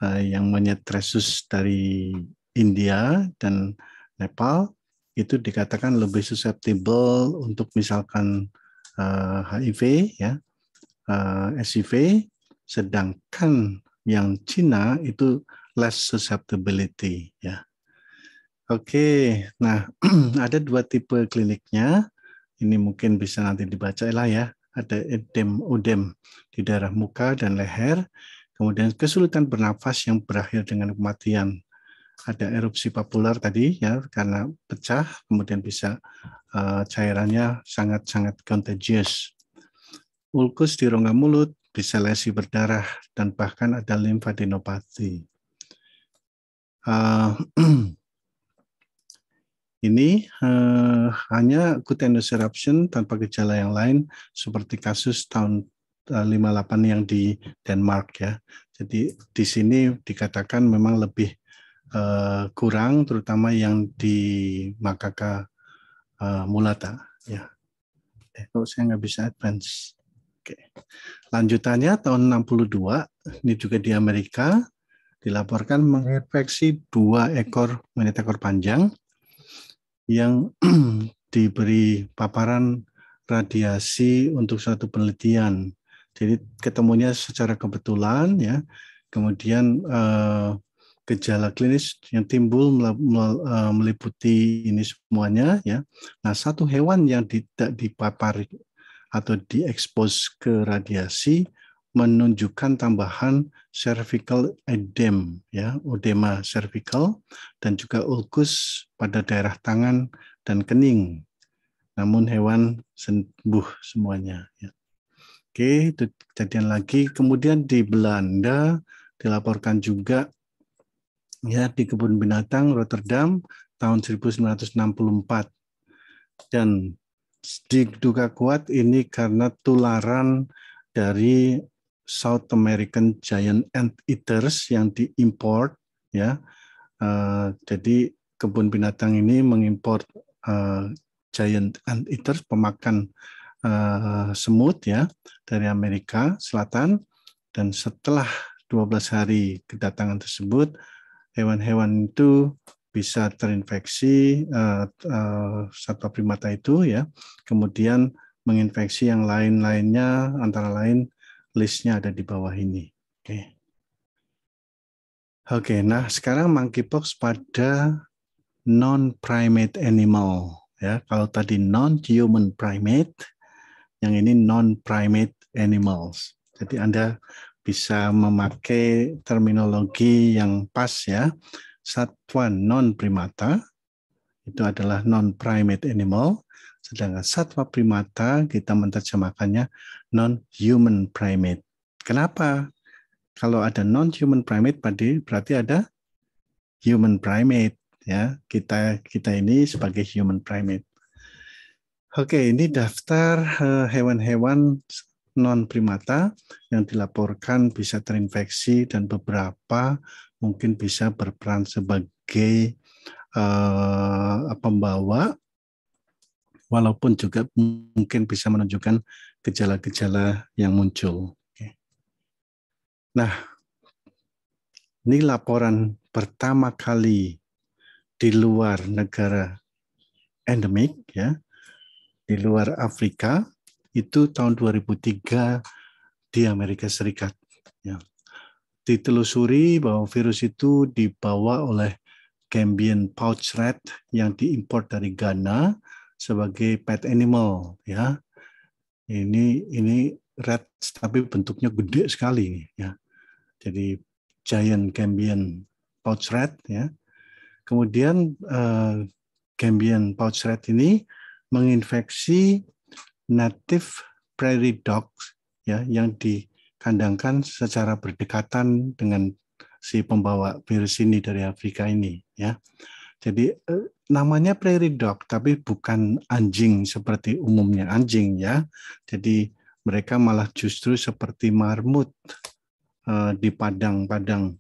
eh, yang menyet resus dari India dan Nepal itu dikatakan lebih susceptible untuk misalkan uh, eh, HIV ya uh, eh, SIV sedangkan yang Cina itu less susceptibility ya Oke, nah ada dua tipe kliniknya. Ini mungkin bisa nanti dibaca lah ya. Ada edem udem di daerah muka dan leher. Kemudian kesulitan bernafas yang berakhir dengan kematian ada erupsi papular tadi ya karena pecah kemudian bisa uh, cairannya sangat-sangat contagious. Ulkus di rongga mulut bisa lesi berdarah dan bahkan ada limfadenopati. Uh, ini uh, hanya cutaneous eruption tanpa gejala yang lain seperti kasus tahun 58 yang di Denmark ya. Jadi di sini dikatakan memang lebih uh, kurang, terutama yang di Makaka uh, Mulata. Ya. Eh, kok oh, saya nggak bisa advance. Oke. Lanjutannya tahun 62, ini juga di Amerika, dilaporkan menginfeksi dua ekor monyet ekor panjang yang diberi paparan radiasi untuk suatu penelitian. Jadi ketemunya secara kebetulan ya. Kemudian eh, gejala klinis yang timbul eh, meliputi ini semuanya ya. Nah, satu hewan yang tidak dipapari atau diekspos ke radiasi menunjukkan tambahan cervical edem ya, edema cervical dan juga ulkus pada daerah tangan dan kening. Namun hewan sembuh semuanya ya. Oke, itu kejadian lagi. Kemudian di Belanda dilaporkan juga ya di kebun binatang Rotterdam tahun 1964 dan diduga kuat ini karena tularan dari South American giant ant eaters yang diimpor ya. Uh, jadi kebun binatang ini mengimpor uh, eh, giant ant eaters pemakan uh, semut ya dari Amerika Selatan dan setelah 12 hari kedatangan tersebut hewan-hewan itu bisa terinfeksi uh, uh, satwa primata itu ya kemudian menginfeksi yang lain-lainnya antara lain listnya ada di bawah ini oke okay. oke okay, nah sekarang monkeypox pada non primate animal ya kalau tadi non human primate yang ini non primate animals jadi anda bisa memakai terminologi yang pas ya. Satwa non primata itu adalah non primate animal, sedangkan satwa primata kita menerjemahkannya non human primate. Kenapa? Kalau ada non human primate berarti ada human primate ya. Kita kita ini sebagai human primate. Oke, ini daftar eh, hewan-hewan non primata yang dilaporkan bisa terinfeksi dan beberapa mungkin bisa berperan sebagai uh, pembawa walaupun juga mungkin bisa menunjukkan gejala-gejala yang muncul. Nah, ini laporan pertama kali di luar negara endemik ya, di luar Afrika itu tahun 2003 di Amerika Serikat. Ya. Ditelusuri bahwa virus itu dibawa oleh Gambian pouch rat yang diimpor dari Ghana sebagai pet animal. Ya. Ini ini rat tapi bentuknya gede sekali. Ya. Jadi giant Gambian pouch rat. Ya. Kemudian uh, Gambian pouch rat ini menginfeksi native prairie dogs ya yang dikandangkan secara berdekatan dengan si pembawa virus ini dari Afrika ini ya. Jadi eh, namanya prairie dog tapi bukan anjing seperti umumnya anjing ya. Jadi mereka malah justru seperti marmut uh, di padang-padang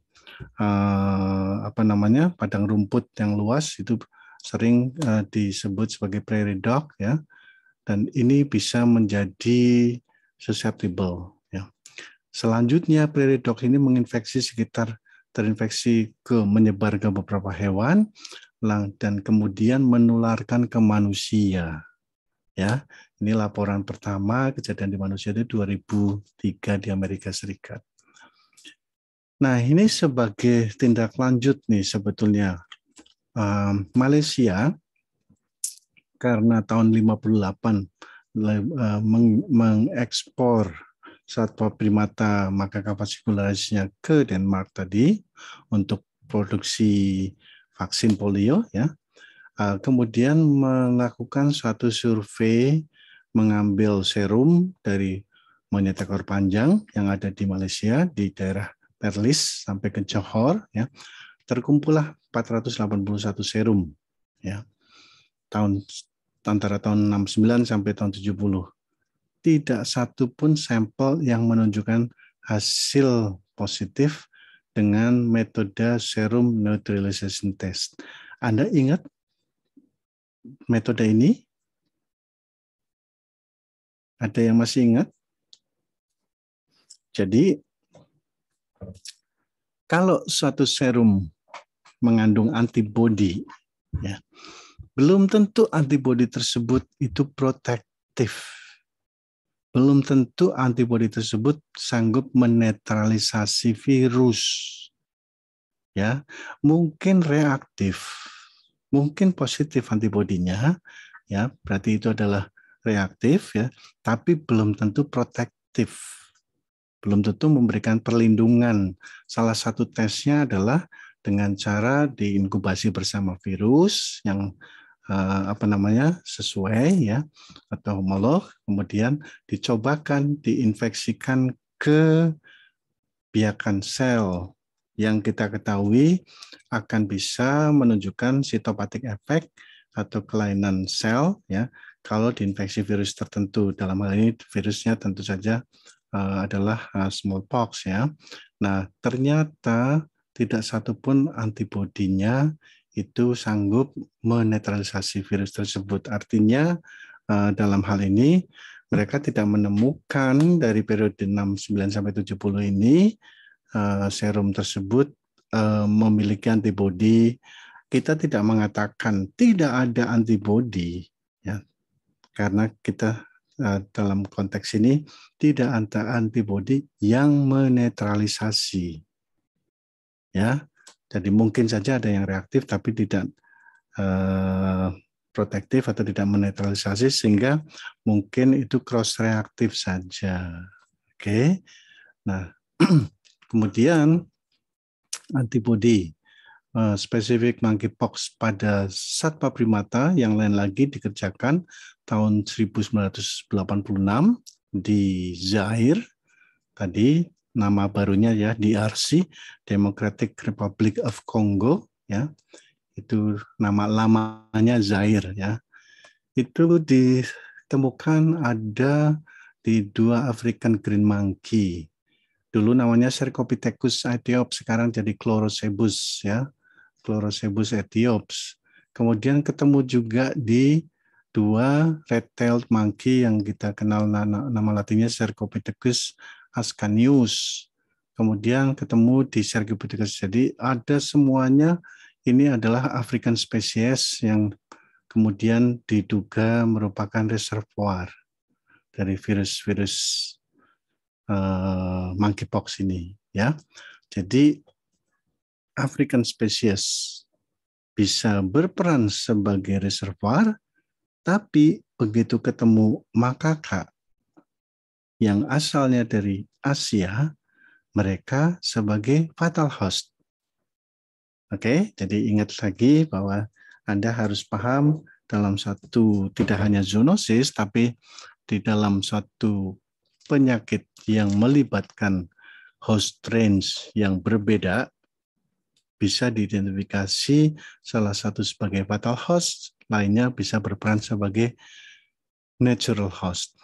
uh, apa namanya? padang rumput yang luas itu sering disebut sebagai prairie dog ya dan ini bisa menjadi susceptible. Ya. Selanjutnya, peridot ini menginfeksi sekitar terinfeksi ke menyebar ke beberapa hewan dan kemudian menularkan ke manusia. Ya, ini laporan pertama kejadian di manusia itu 2003 di Amerika Serikat. Nah, ini sebagai tindak lanjut nih sebetulnya ehm, Malaysia karena tahun 58 e, meng mengekspor satwa primata maka kapasikularisnya ke Denmark tadi untuk produksi vaksin polio ya. E, kemudian melakukan suatu survei mengambil serum dari monyet ekor panjang yang ada di Malaysia di daerah Perlis sampai ke Johor ya. Terkumpullah 481 serum ya. Tahun antara tahun 69 sampai tahun 70. Tidak satu pun sampel yang menunjukkan hasil positif dengan metode serum neutralization test. Anda ingat metode ini? Ada yang masih ingat? Jadi kalau suatu serum mengandung antibody, ya belum tentu antibodi tersebut itu protektif. Belum tentu antibodi tersebut sanggup menetralisasi virus. Ya, mungkin reaktif. Mungkin positif antibodinya, ya, berarti itu adalah reaktif ya, tapi belum tentu protektif. Belum tentu memberikan perlindungan. Salah satu tesnya adalah dengan cara diinkubasi bersama virus yang Eh, apa namanya sesuai ya atau homolog kemudian dicobakan diinfeksikan ke biakan sel yang kita ketahui akan bisa menunjukkan sitopatik efek atau kelainan sel ya kalau diinfeksi virus tertentu dalam hal ini virusnya tentu saja uh, adalah uh, smallpox ya. Nah, ternyata tidak satupun antibodinya itu sanggup menetralisasi virus tersebut. Artinya eh, dalam hal ini mereka tidak menemukan dari periode 69 sampai 70 ini eh, serum tersebut eh, memiliki antibodi. Kita tidak mengatakan tidak ada antibodi ya. Karena kita dalam konteks ini tidak ada antibodi yang menetralisasi. Ya. Jadi mungkin saja ada yang reaktif tapi tidak eh, protektif atau tidak menetralisasi sehingga mungkin itu cross reaktif saja. Oke. Nah, kemudian antibodi eh, spesifik monkeypox pada satwa primata yang lain lagi dikerjakan tahun 1986 di Zaire tadi nama barunya ya DRC Democratic Republic of Congo ya itu nama lamanya Zair ya itu ditemukan ada di dua African green monkey dulu namanya Cercopithecus aetiops sekarang jadi Chlorocebus ya Chlorocebus aetiops kemudian ketemu juga di dua red-tailed monkey yang kita kenal nama, nama latinnya Cercopithecus Askanius. Kemudian ketemu di Sergipithecus. Jadi ada semuanya ini adalah African species yang kemudian diduga merupakan reservoir dari virus-virus uh, monkeypox ini ya. Jadi African species bisa berperan sebagai reservoir, tapi begitu ketemu makaka yang asalnya dari Asia, mereka sebagai fatal host. Oke, jadi ingat lagi bahwa Anda harus paham dalam satu tidak hanya zoonosis tapi di dalam satu penyakit yang melibatkan host range yang berbeda bisa diidentifikasi salah satu sebagai fatal host, lainnya bisa berperan sebagai natural host.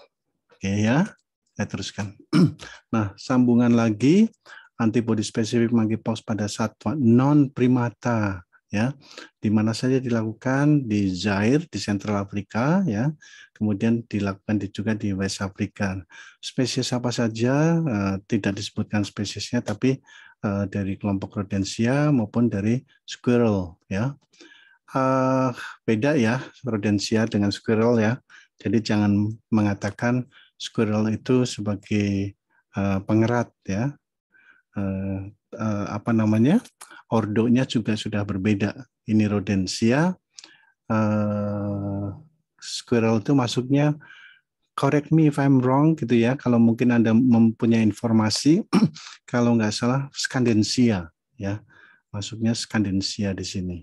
Oke ya saya teruskan. nah, sambungan lagi antibodi spesifik monkeypox pada satwa non primata ya di mana saja dilakukan di Zaire di Central Afrika ya kemudian dilakukan juga di West Africa. spesies apa saja eh, tidak disebutkan spesiesnya tapi eh, dari kelompok rodensia maupun dari squirrel ya Uh, beda ya rodensia dengan squirrel ya jadi jangan mengatakan squirrel itu sebagai uh, pengerat ya. Uh, uh, apa namanya? Ordonya juga sudah berbeda. Ini rodensia. Uh, squirrel itu masuknya correct me if I'm wrong gitu ya. Kalau mungkin Anda mempunyai informasi kalau nggak salah Skandensia ya. Masuknya Skandensia di sini.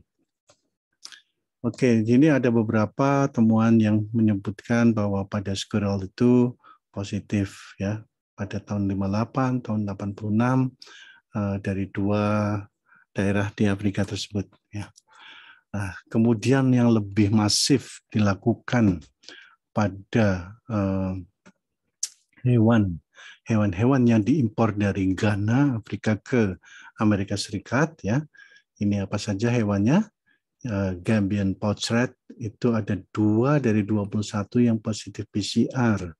Oke, ini ada beberapa temuan yang menyebutkan bahwa pada squirrel itu positif ya pada tahun 58 tahun 86 eh, dari dua daerah di Afrika tersebut ya. Nah, kemudian yang lebih masif dilakukan pada eh, hewan hewan-hewan yang diimpor dari Ghana Afrika ke Amerika Serikat ya. Ini apa saja hewannya? Eh, Gambian pouch rat itu ada dua dari 21 yang positif PCR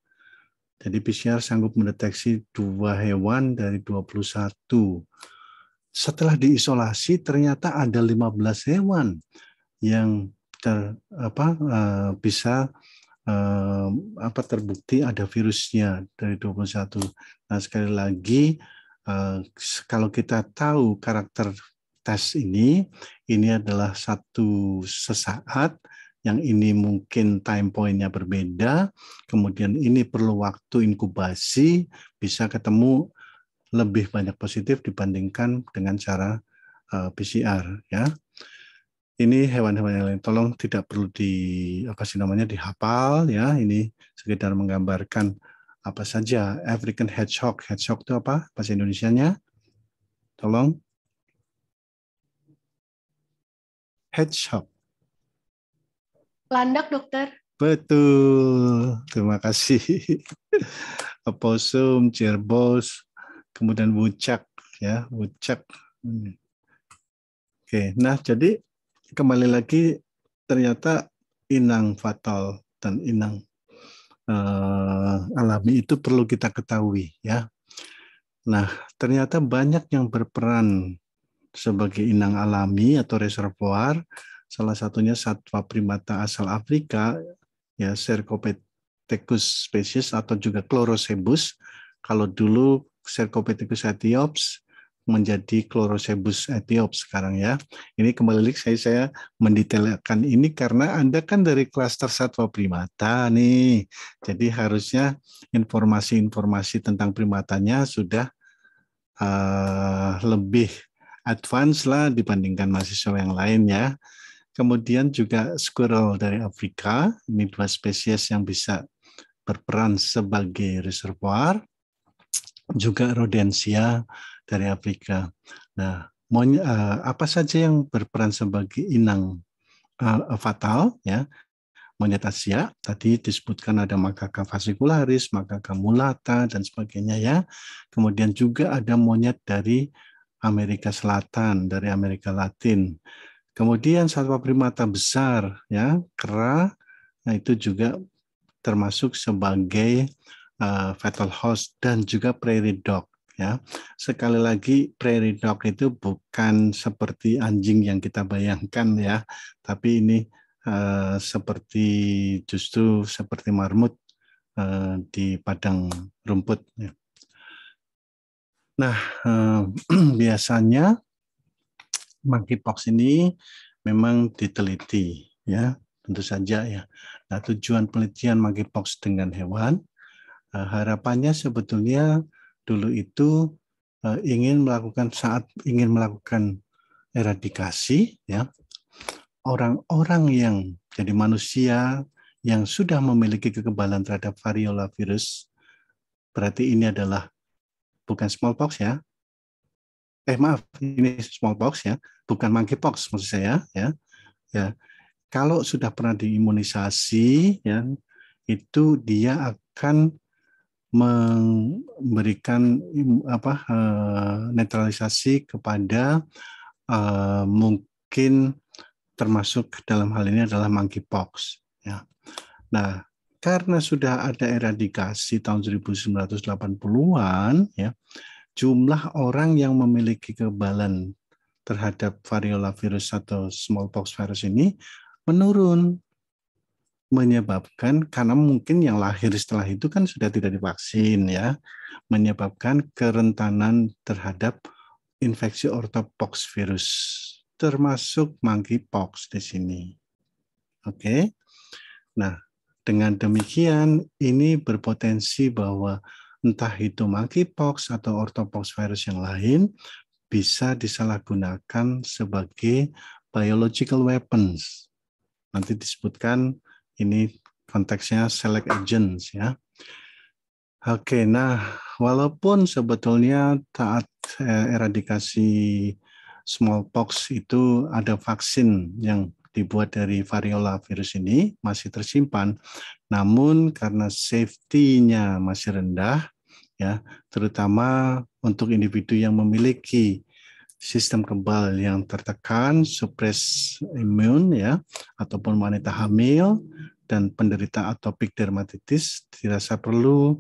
jadi PCR sanggup mendeteksi dua hewan dari 21. Setelah diisolasi ternyata ada 15 hewan yang ter apa eh, bisa eh, apa terbukti ada virusnya dari 21. Nah, sekali lagi eh, kalau kita tahu karakter tes ini, ini adalah satu sesaat yang ini mungkin time point-nya berbeda, kemudian ini perlu waktu inkubasi, bisa ketemu lebih banyak positif dibandingkan dengan cara uh, eh, PCR ya. Ini hewan-hewan yang lain tolong tidak perlu di apa sih namanya dihafal ya. Ini sekedar menggambarkan apa saja African hedgehog. Hedgehog itu apa? Bahasa Indonesia-nya? Tolong. Hedgehog landak dokter. Betul, terima kasih. Oposum, Cirebos, kemudian Wucak ya, Wucak. Hmm. Oke, nah jadi kembali lagi ternyata inang fatal dan inang uh, alami itu perlu kita ketahui ya. Nah, ternyata banyak yang berperan sebagai inang alami atau reservoir Salah satunya satwa primata asal Afrika, ya Cercopithecus species atau juga Chlorocebus. Kalau dulu Cercopithecus etiops menjadi Chlorocebus etiops sekarang ya. Ini kembali lagi saya, saya mendetailkan ini karena Anda kan dari klaster satwa primata nih. Jadi harusnya informasi-informasi tentang primatanya sudah uh, lebih advance lah dibandingkan mahasiswa yang lain ya. Kemudian juga squirrel dari Afrika, ini dua spesies yang bisa berperan sebagai reservoir. Juga rodensia dari Afrika. Nah, eh, apa saja yang berperan sebagai inang uh, fatal ya? Monyet Asia tadi disebutkan ada makaka fascicularis, makaka mulata dan sebagainya ya. Kemudian juga ada monyet dari Amerika Selatan, dari Amerika Latin. Kemudian satwa primata besar ya, kera, nah itu juga termasuk sebagai uh, fetal host dan juga prairie dog ya. Sekali lagi prairie dog itu bukan seperti anjing yang kita bayangkan ya, tapi ini uh, seperti justru seperti marmut uh, di padang rumput ya. Nah, uh, biasanya monkeypox ini memang diteliti ya tentu saja ya. Nah, tujuan penelitian monkeypox dengan hewan eh, harapannya sebetulnya dulu itu eh, ingin melakukan saat ingin melakukan eradikasi ya orang-orang yang jadi manusia yang sudah memiliki kekebalan terhadap variola virus berarti ini adalah bukan smallpox ya eh maaf ini smallpox ya bukan monkeypox maksud saya ya ya kalau sudah pernah diimunisasi ya itu dia akan memberikan apa eh, netralisasi kepada eh, mungkin termasuk dalam hal ini adalah monkeypox ya nah karena sudah ada eradikasi tahun 1980-an ya jumlah orang yang memiliki kebalan terhadap variola virus atau smallpox virus ini menurun menyebabkan karena mungkin yang lahir setelah itu kan sudah tidak divaksin ya menyebabkan kerentanan terhadap infeksi ortopox virus termasuk monkeypox di sini. Oke. Okay? Nah, dengan demikian ini berpotensi bahwa entah itu monkeypox atau orthopox virus yang lain, bisa disalahgunakan sebagai biological weapons. Nanti disebutkan ini konteksnya select agents ya. Oke, nah walaupun sebetulnya taat eh, eradikasi smallpox itu ada vaksin yang dibuat dari variola virus ini masih tersimpan. Namun karena safety-nya masih rendah ya, terutama untuk individu yang memiliki sistem kebal yang tertekan, suppress immune, ya, ataupun wanita hamil dan penderita atopik dermatitis dirasa perlu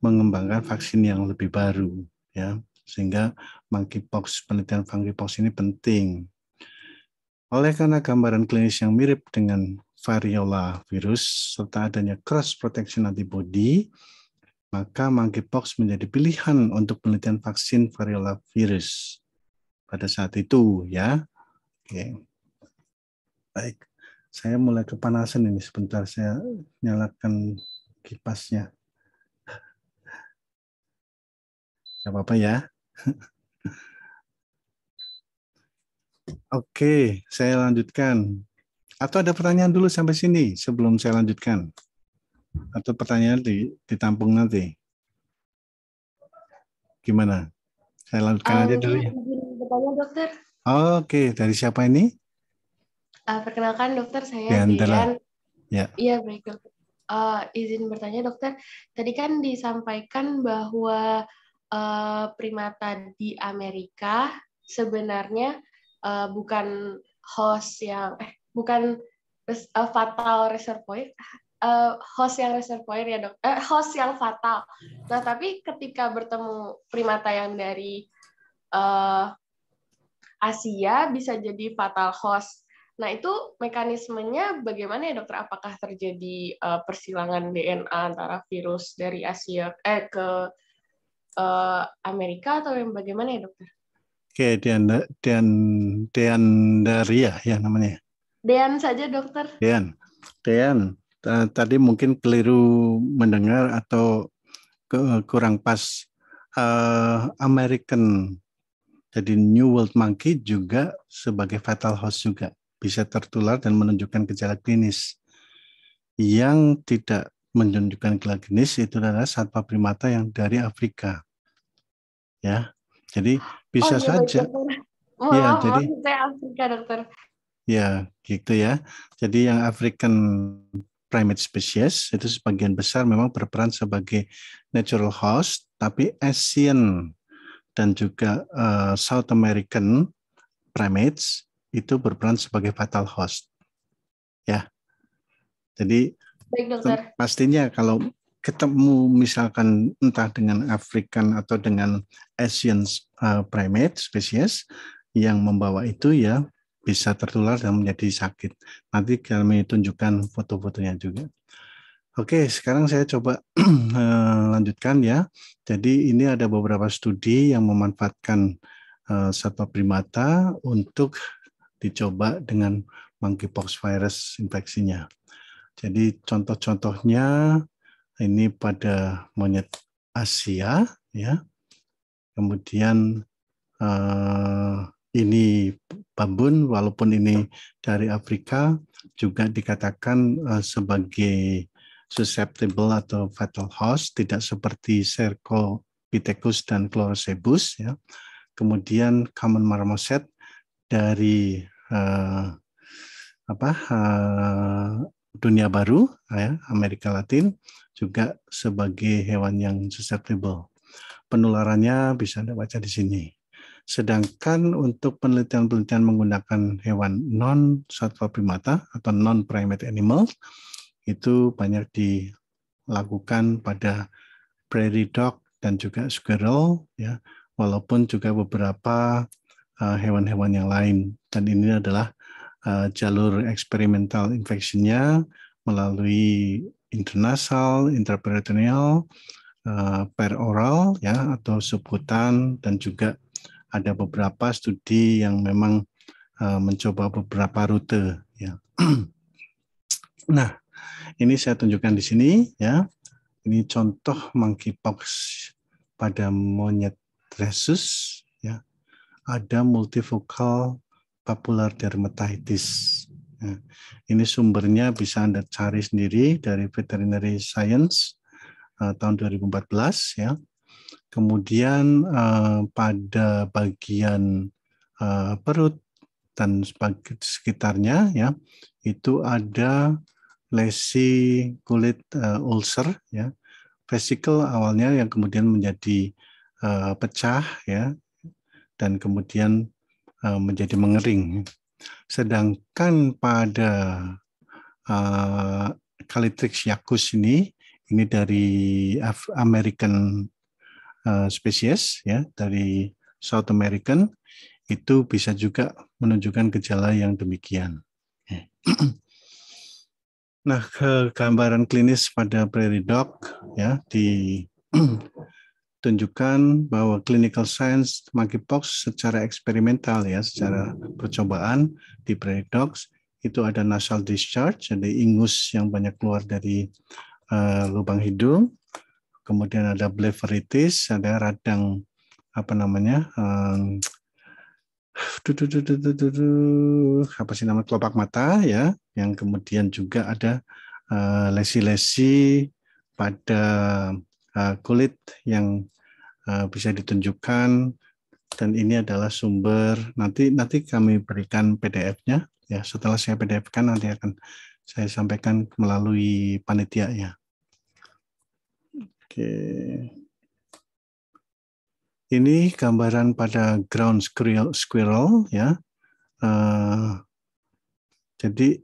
mengembangkan vaksin yang lebih baru ya. Sehingga monkeypox penelitian monkeypox ini penting oleh karena gambaran klinis yang mirip dengan variola virus serta adanya cross protection antibody, maka monkeypox menjadi pilihan untuk penelitian vaksin variola virus pada saat itu ya. Oke. Baik. Saya mulai kepanasan ini sebentar saya nyalakan kipasnya. Enggak apa-apa ya. Oke, saya lanjutkan. Atau ada pertanyaan dulu sampai sini sebelum saya lanjutkan? Atau pertanyaan ditampung nanti? Gimana? Saya lanjutkan um, aja eh, dulu ya. dokter. Oke, dari siapa ini? Uh, perkenalkan dokter, saya Dian. Ya, ya. Iya. Ya. baik dokter. Uh, izin bertanya dokter, tadi kan disampaikan bahwa uh, primata di Amerika sebenarnya uh, bukan host yang eh bukan uh, fatal reservoir uh, host yang reservoir ya dok eh, host yang fatal nah tapi ketika bertemu primata yang dari uh, Asia bisa jadi fatal host nah itu mekanismenya bagaimana ya dokter apakah terjadi uh, persilangan DNA antara virus dari Asia eh ke uh, Amerika atau yang bagaimana ya dokter Oke, Dean, Dian Dean Daria ya namanya. Dian saja dokter. Dian. Dean. Tadi mungkin keliru mendengar atau kurang pas uh, American. Jadi New World Monkey juga sebagai fatal host juga bisa tertular dan menunjukkan gejala klinis. Yang tidak menunjukkan gejala klinis itu adalah satwa primata yang dari Afrika. Ya. Jadi bisa oh, iya, saja. Oh, ya, oh, jadi saya Afrika, dokter. Ya, gitu ya. Jadi yang African primate species itu sebagian besar memang berperan sebagai natural host, tapi Asian dan juga uh, South American primates itu berperan sebagai fatal host. Ya. Jadi Baik, pastinya kalau ketemu misalkan entah dengan African atau dengan Asian primates eh, primate spesies yang membawa itu ya bisa tertular dan menjadi sakit. Nanti kami tunjukkan foto-fotonya juga. Oke, sekarang saya coba eh, lanjutkan ya. Jadi ini ada beberapa studi yang memanfaatkan eh, satwa primata untuk dicoba dengan monkeypox virus infeksinya. Jadi contoh-contohnya ini pada monyet Asia ya kemudian uh, ini babun walaupun ini dari Afrika juga dikatakan uh, sebagai susceptible atau fatal host tidak seperti Cercopithecus dan Chlorosebus ya kemudian common marmoset dari uh, apa uh, dunia baru, ya, Amerika Latin, juga sebagai hewan yang susceptible. Penularannya bisa Anda baca di sini. Sedangkan untuk penelitian-penelitian menggunakan hewan non satwa primata atau non primate animal itu banyak dilakukan pada prairie dog dan juga squirrel ya walaupun juga beberapa eh, hewan-hewan uh, hewan -hewan yang lain dan ini adalah uh, jalur eksperimental infeksinya melalui intranasal, intraperitoneal, uh, eh, peroral ya atau sebutan dan juga ada beberapa studi yang memang uh, mencoba beberapa rute ya. nah, ini saya tunjukkan di sini ya. Ini contoh monkeypox pada monyet rhesus ya. Ada multifocal papular dermatitis. Ya, ini sumbernya bisa Anda cari sendiri dari Veterinary Science eh, tahun 2014 ya. Kemudian eh, pada bagian eh, perut dan sekitarnya ya itu ada lesi kulit uh, ulcer ya. Vesikel awalnya yang kemudian menjadi uh, pecah ya dan kemudian Eh, menjadi mengering. Sedangkan pada uh, Calitrix yakus ini, ini dari American eh, species ya, dari South American itu bisa juga menunjukkan gejala yang demikian. Ya. Nah, ke gambaran klinis pada prairie dog ya di tunjukkan bahwa clinical science monkeypox secara eksperimental ya, secara percobaan di Predox itu ada nasal discharge, ada ingus yang banyak keluar dari uh, lubang hidung, kemudian ada blepharitis, ada radang apa namanya um, apa sih nama kelopak mata ya, yang kemudian juga ada eh, lesi-lesi uh, pada Eh, kulit yang eh, bisa ditunjukkan dan ini adalah sumber nanti nanti kami berikan PDF-nya ya setelah saya PDF-kan nanti akan saya sampaikan melalui panitia ya. Oke. Ini gambaran pada ground squirrel, squirrel ya. Uh, jadi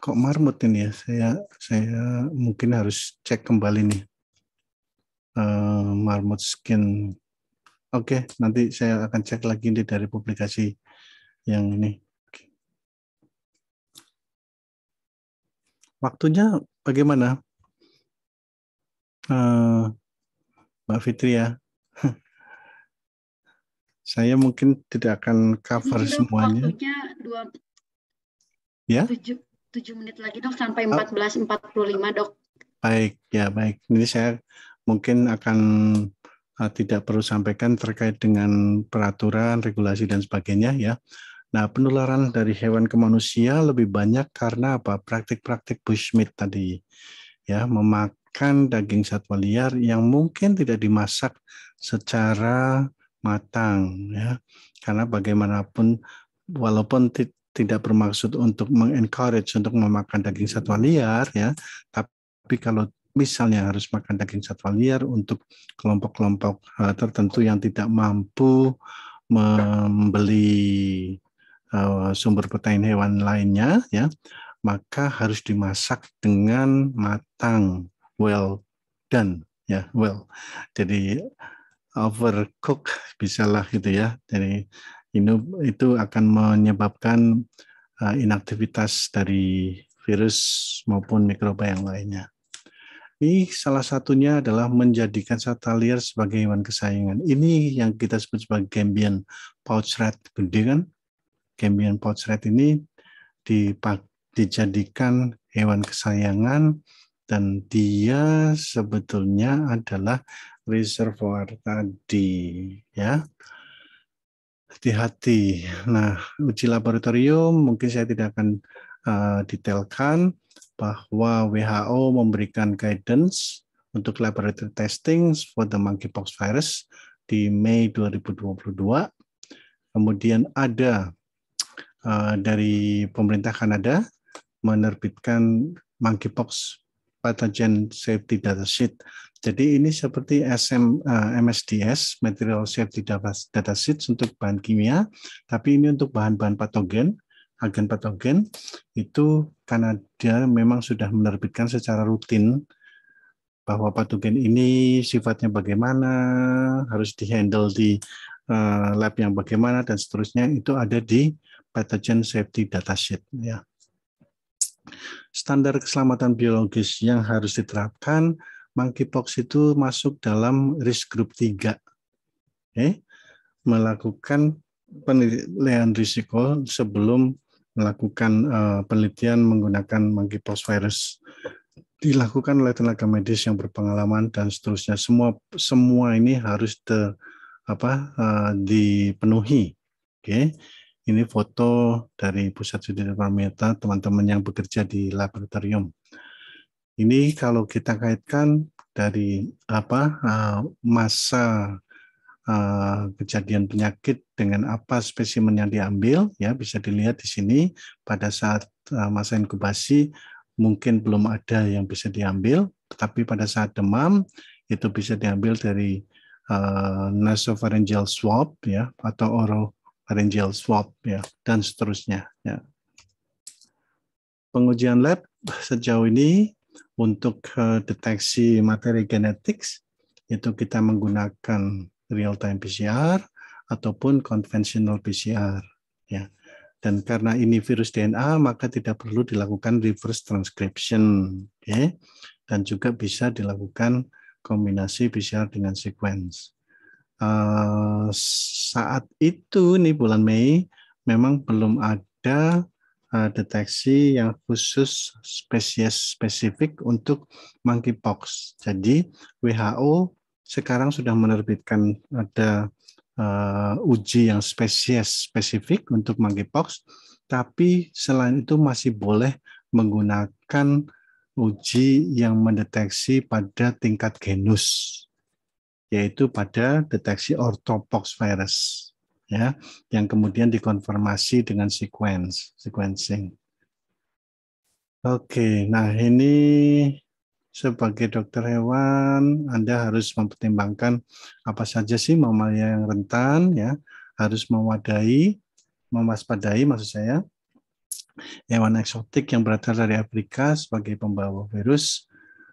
kok marmut ini ya? Saya saya mungkin harus cek kembali nih uh, eh, marmut skin. Oke, okay, nanti saya akan cek lagi nih dari publikasi yang ini. Waktunya bagaimana, uh, Mbak Fitri ya? saya mungkin tidak akan cover mungkin semuanya. Waktunya dua, ya? Tujuh, tujuh menit lagi dok sampai empat empat belas puluh lima dok. Baik, ya baik. Ini saya mungkin akan eh, tidak perlu sampaikan terkait dengan peraturan, regulasi dan sebagainya ya. Nah, penularan dari hewan ke manusia lebih banyak karena apa? Praktik-praktik bushmeat tadi. Ya, memakan daging satwa liar yang mungkin tidak dimasak secara matang ya. Karena bagaimanapun walaupun tidak bermaksud untuk mengencourage untuk memakan daging satwa liar ya, tapi kalau misalnya harus makan daging satwa liar untuk kelompok-kelompok eh, tertentu yang tidak mampu membeli eh, sumber protein hewan lainnya ya maka harus dimasak dengan matang well done ya well jadi overcook bisalah gitu ya jadi ini itu akan menyebabkan eh, inaktivitas dari virus maupun mikroba yang lainnya ini salah satunya adalah menjadikan satelit sebagai hewan kesayangan. Ini yang kita sebut sebagai Gambian pouch rat gede kan. Gambian pouch rat ini dipak, dijadikan hewan kesayangan dan dia sebetulnya adalah reservoir tadi ya hati-hati. Nah, uji laboratorium mungkin saya tidak akan uh, detailkan, bahwa WHO memberikan guidance untuk laboratory testing for the monkeypox virus di Mei 2022. Kemudian ada uh, dari pemerintah Kanada menerbitkan monkeypox pathogen safety data sheet. Jadi ini seperti SM, uh, eh, MSDS, material safety data sheet untuk bahan kimia, tapi ini untuk bahan-bahan patogen agen patogen itu Kanada memang sudah menerbitkan secara rutin bahwa patogen ini sifatnya bagaimana, harus dihandle di eh, lab yang bagaimana dan seterusnya itu ada di pathogen safety datasheet ya. Standar keselamatan biologis yang harus diterapkan monkeypox itu masuk dalam risk group 3. Okay. Eh, melakukan penilaian risiko sebelum melakukan uh, penelitian menggunakan monkeypox virus dilakukan oleh tenaga medis yang berpengalaman dan seterusnya semua semua ini harus de, apa uh, dipenuhi oke okay? ini foto dari pusat studi parameter teman-teman yang bekerja di laboratorium ini kalau kita kaitkan dari apa uh, masa Eh, kejadian penyakit dengan apa spesimen yang diambil ya bisa dilihat di sini pada saat eh, masa inkubasi mungkin belum ada yang bisa diambil tetapi pada saat demam itu bisa diambil dari uh, nasopharyngeal swab ya atau oropharyngeal swab ya dan seterusnya ya. Pengujian lab sejauh ini untuk deteksi materi genetik itu kita menggunakan real time PCR ataupun conventional PCR ya. Dan karena ini virus DNA maka tidak perlu dilakukan reverse transcription, oke. Ya. Dan juga bisa dilakukan kombinasi PCR dengan sequence. Uh, saat itu nih bulan Mei memang belum ada uh, deteksi yang khusus spesies spesifik untuk monkeypox. Jadi WHO sekarang sudah menerbitkan ada uh, uji yang spesies spesifik untuk monkeypox, tapi selain itu masih boleh menggunakan uji yang mendeteksi pada tingkat genus, yaitu pada deteksi orthopox virus, ya, yang kemudian dikonfirmasi dengan sequence sequencing. Oke, nah ini sebagai dokter hewan Anda harus mempertimbangkan apa saja sih mamalia yang rentan ya harus mewadai mewaspadai maksud saya hewan eksotik yang berasal dari Afrika sebagai pembawa virus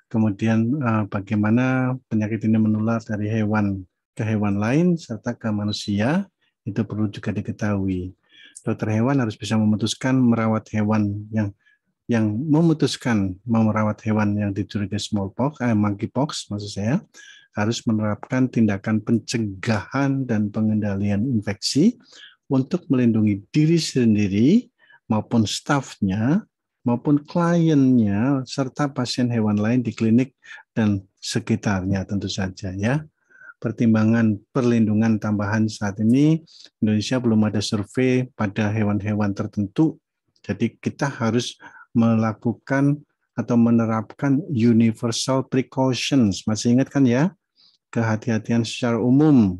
kemudian eh, bagaimana penyakit ini menular dari hewan ke hewan lain serta ke manusia itu perlu juga diketahui dokter hewan harus bisa memutuskan merawat hewan yang yang memutuskan merawat hewan yang dicurigai smallpox, eh, monkeypox maksud saya, harus menerapkan tindakan pencegahan dan pengendalian infeksi untuk melindungi diri sendiri maupun stafnya maupun kliennya serta pasien hewan lain di klinik dan sekitarnya tentu saja ya. Pertimbangan perlindungan tambahan saat ini Indonesia belum ada survei pada hewan-hewan tertentu. Jadi kita harus melakukan atau menerapkan universal precautions. Masih ingat kan ya? Kehati-hatian secara umum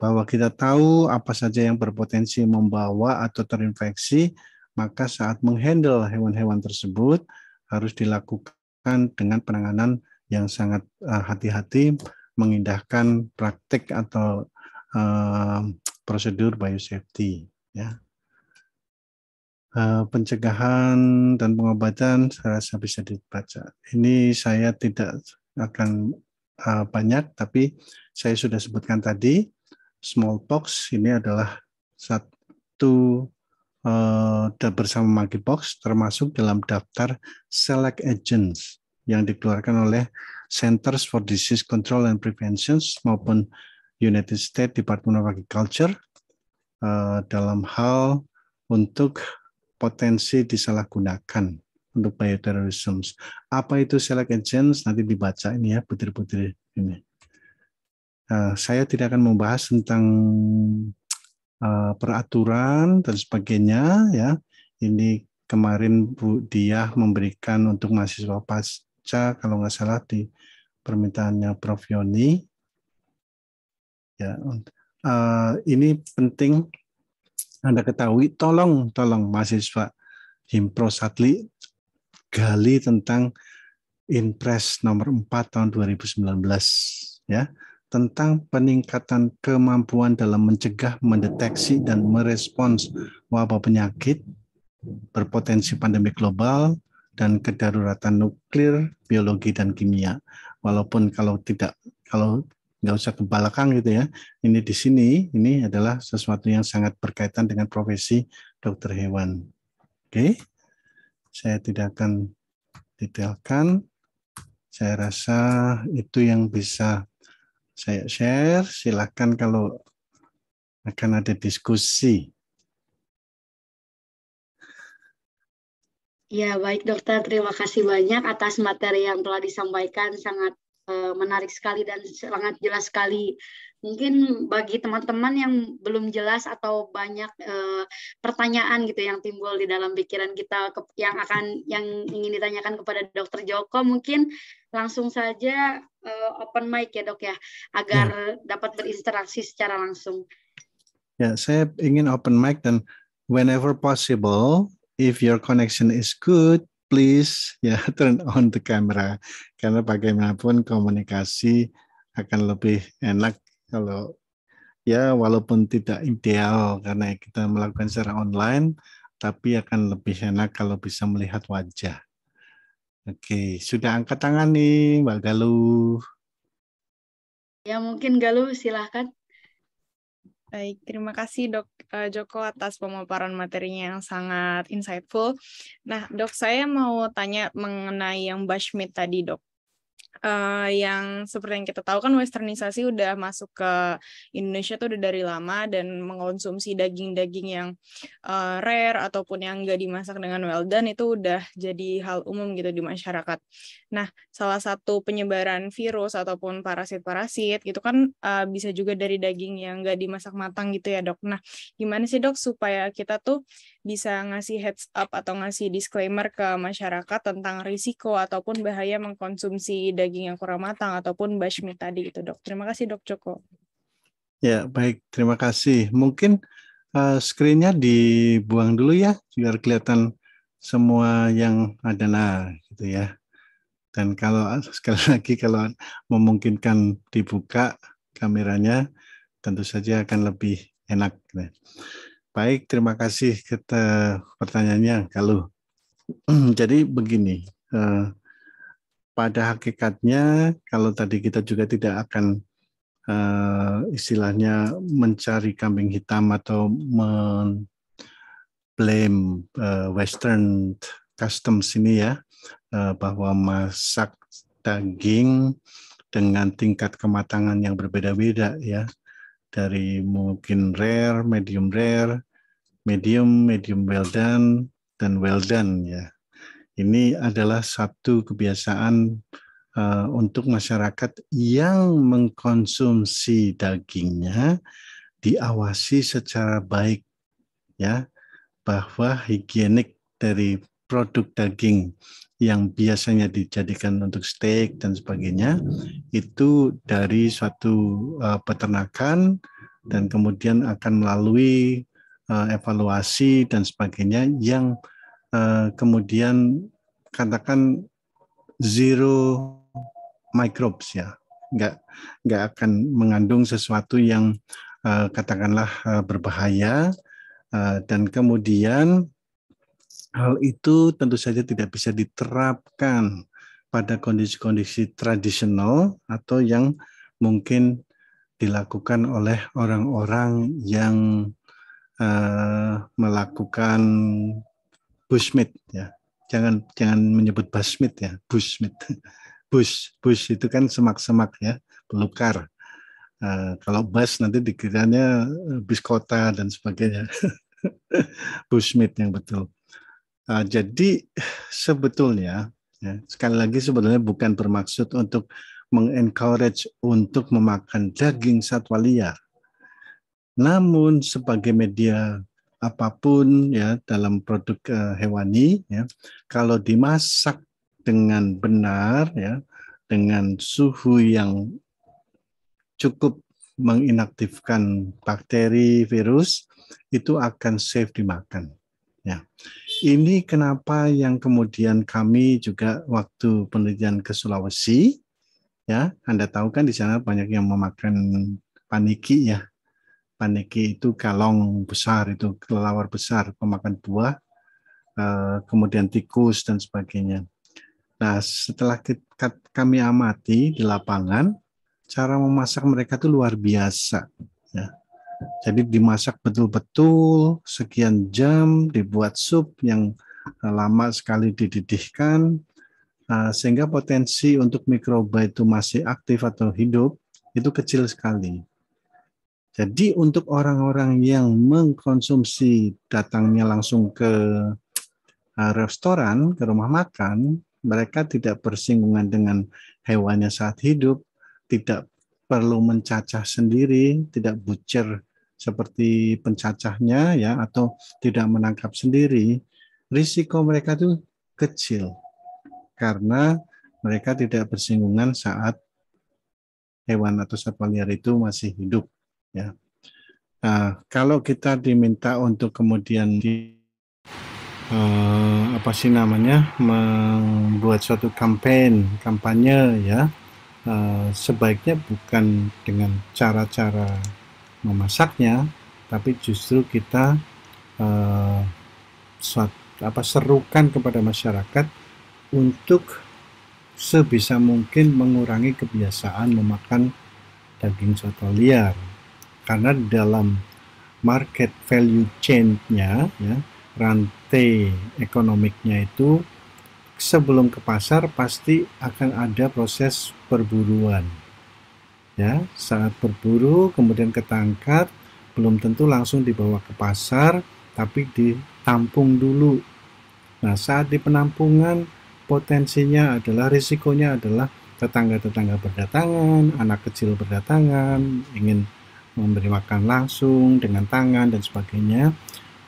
bahwa kita tahu apa saja yang berpotensi membawa atau terinfeksi, maka saat menghandle hewan-hewan tersebut harus dilakukan dengan penanganan yang sangat eh, hati-hati, mengindahkan praktik atau uh, prosedur biosafety. Ya. Eh, pencegahan dan pengobatan saya rasa bisa dibaca. Ini saya tidak akan eh, banyak, tapi saya sudah sebutkan tadi smallpox ini adalah satu eh, bersama monkeypox termasuk dalam daftar select agents yang dikeluarkan oleh Centers for Disease Control and Prevention maupun United States Department of Agriculture eh, dalam hal untuk potensi disalahgunakan untuk bioterrorism. Apa itu select agents? Nanti dibaca ini ya, putri-putri ini. Uh, saya tidak akan membahas tentang uh, peraturan dan sebagainya ya. Ini kemarin Bu Diah memberikan untuk mahasiswa pasca kalau nggak salah di permintaannya Prof Yoni. Ya, uh, ini penting anda ketahui, tolong, tolong mahasiswa Himpro Satli gali tentang impres nomor 4 tahun 2019 ya tentang peningkatan kemampuan dalam mencegah, mendeteksi dan merespons wabah penyakit berpotensi pandemi global dan kedaruratan nuklir, biologi dan kimia. Walaupun kalau tidak kalau nggak usah ke belakang gitu ya. Ini di sini, ini adalah sesuatu yang sangat berkaitan dengan profesi dokter hewan. Oke, saya tidak akan detailkan. Saya rasa itu yang bisa saya share. Silahkan kalau akan ada diskusi. Ya, baik dokter. Terima kasih banyak atas materi yang telah disampaikan. Sangat Eh, menarik sekali dan sangat jelas sekali. Mungkin bagi teman-teman yang belum jelas atau banyak eh, pertanyaan gitu yang timbul di dalam pikiran kita yang akan yang ingin ditanyakan kepada Dokter Joko, mungkin langsung saja eh, open mic ya dok ya, agar ya. dapat berinteraksi secara langsung. Ya, saya ingin open mic dan whenever possible, if your connection is good, please ya turn on the camera karena bagaimanapun komunikasi akan lebih enak kalau ya walaupun tidak ideal karena kita melakukan secara online tapi akan lebih enak kalau bisa melihat wajah. Oke, sudah angkat tangan nih Mbak Galuh. Ya mungkin Galuh silahkan. Baik, terima kasih Dok eh, Joko atas pemaparan materinya yang sangat insightful. Nah, Dok, saya mau tanya mengenai yang Bashmit tadi, Dok uh, yang seperti yang kita tahu kan westernisasi udah masuk ke Indonesia tuh udah dari lama dan mengonsumsi daging-daging yang uh, rare ataupun yang nggak dimasak dengan well done itu udah jadi hal umum gitu di masyarakat. Nah, salah satu penyebaran virus ataupun parasit-parasit gitu kan uh, bisa juga dari daging yang nggak dimasak matang gitu ya dok. Nah, gimana sih dok supaya kita tuh bisa ngasih heads up atau ngasih disclaimer ke masyarakat tentang risiko ataupun bahaya mengkonsumsi daging daging yang kurang matang ataupun basmi tadi gitu dok. Terima kasih dok Joko. Ya baik, terima kasih. Mungkin uh, screennya dibuang dulu ya, biar kelihatan semua yang ada nah gitu ya. Dan kalau sekali lagi kalau memungkinkan dibuka kameranya, tentu saja akan lebih enak. Baik, terima kasih kita pertanyaannya kalau jadi begini. Uh, pada hakikatnya kalau tadi kita juga tidak akan uh, istilahnya mencari kambing hitam atau men blame uh, eh, western customs ini ya uh, bahwa masak daging dengan tingkat kematangan yang berbeda-beda ya dari mungkin rare, medium rare, medium, medium well done dan well done ya ini adalah satu kebiasaan uh, untuk masyarakat yang mengkonsumsi dagingnya diawasi secara baik ya bahwa higienik dari produk daging yang biasanya dijadikan untuk steak dan sebagainya itu dari suatu uh, peternakan dan kemudian akan melalui uh, evaluasi dan sebagainya yang Eh, kemudian katakan zero microbes ya nggak nggak akan mengandung sesuatu yang uh, katakanlah uh, berbahaya uh, dan kemudian hal itu tentu saja tidak bisa diterapkan pada kondisi-kondisi tradisional atau yang mungkin dilakukan oleh orang-orang yang uh, melakukan Bushmit ya. Jangan jangan menyebut Basmit ya, Bushmit. Bush, bush itu kan semak-semak ya, belukar. Uh, kalau bus nanti dikiranya eh, bis kota dan sebagainya. Bushmit yang betul. Uh, jadi sebetulnya ya, sekali lagi sebetulnya bukan bermaksud untuk mengencourage untuk memakan daging satwa liar. Namun sebagai media apapun ya dalam produk uh, hewani ya kalau dimasak dengan benar ya dengan suhu yang cukup menginaktifkan bakteri virus itu akan safe dimakan ya ini kenapa yang kemudian kami juga waktu penelitian ke Sulawesi ya Anda tahu kan di sana banyak yang memakan paniki ya paniki itu kalong besar itu kelelawar besar pemakan buah eh, kemudian tikus dan sebagainya. Nah setelah kita, kami amati di lapangan cara memasak mereka itu luar biasa. Ya. Jadi dimasak betul-betul sekian jam dibuat sup yang eh, lama sekali dididihkan eh, sehingga potensi untuk mikroba itu masih aktif atau hidup itu kecil sekali. Jadi untuk orang-orang yang mengkonsumsi datangnya langsung ke eh, restoran, ke rumah makan, mereka tidak bersinggungan dengan hewannya saat hidup, tidak perlu mencacah sendiri, tidak bucer seperti pencacahnya ya atau tidak menangkap sendiri, risiko mereka itu kecil karena mereka tidak bersinggungan saat hewan atau satwa liar itu masih hidup. Ya. Nah, kalau kita diminta untuk kemudian di, uh, apa sih namanya membuat suatu kampanye, kampanye ya, uh, sebaiknya bukan dengan cara-cara memasaknya, tapi justru kita uh, suat, apa serukan kepada masyarakat untuk sebisa mungkin mengurangi kebiasaan memakan daging soto liar karena dalam market value chain-nya ya, rantai ekonomiknya itu sebelum ke pasar pasti akan ada proses perburuan. Ya, saat berburu kemudian ketangkap belum tentu langsung dibawa ke pasar tapi ditampung dulu. Nah, saat di penampungan potensinya adalah risikonya adalah tetangga-tetangga berdatangan, anak kecil berdatangan, ingin memberi makan langsung dengan tangan dan sebagainya.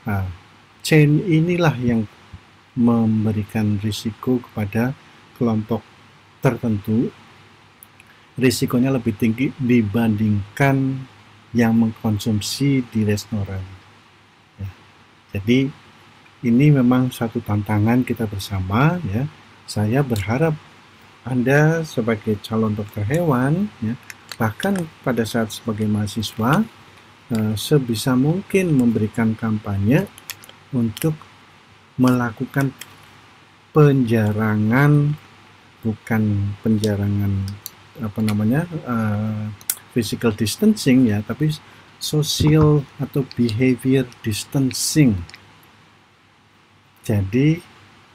Nah, chain inilah yang memberikan risiko kepada kelompok tertentu. Risikonya lebih tinggi dibandingkan yang mengkonsumsi di restoran. Ya. Jadi ini memang satu tantangan kita bersama ya. Saya berharap Anda sebagai calon dokter hewan ya bahkan pada saat sebagai mahasiswa eh, sebisa mungkin memberikan kampanye untuk melakukan penjarangan bukan penjarangan apa namanya uh, physical distancing ya tapi social atau behavior distancing jadi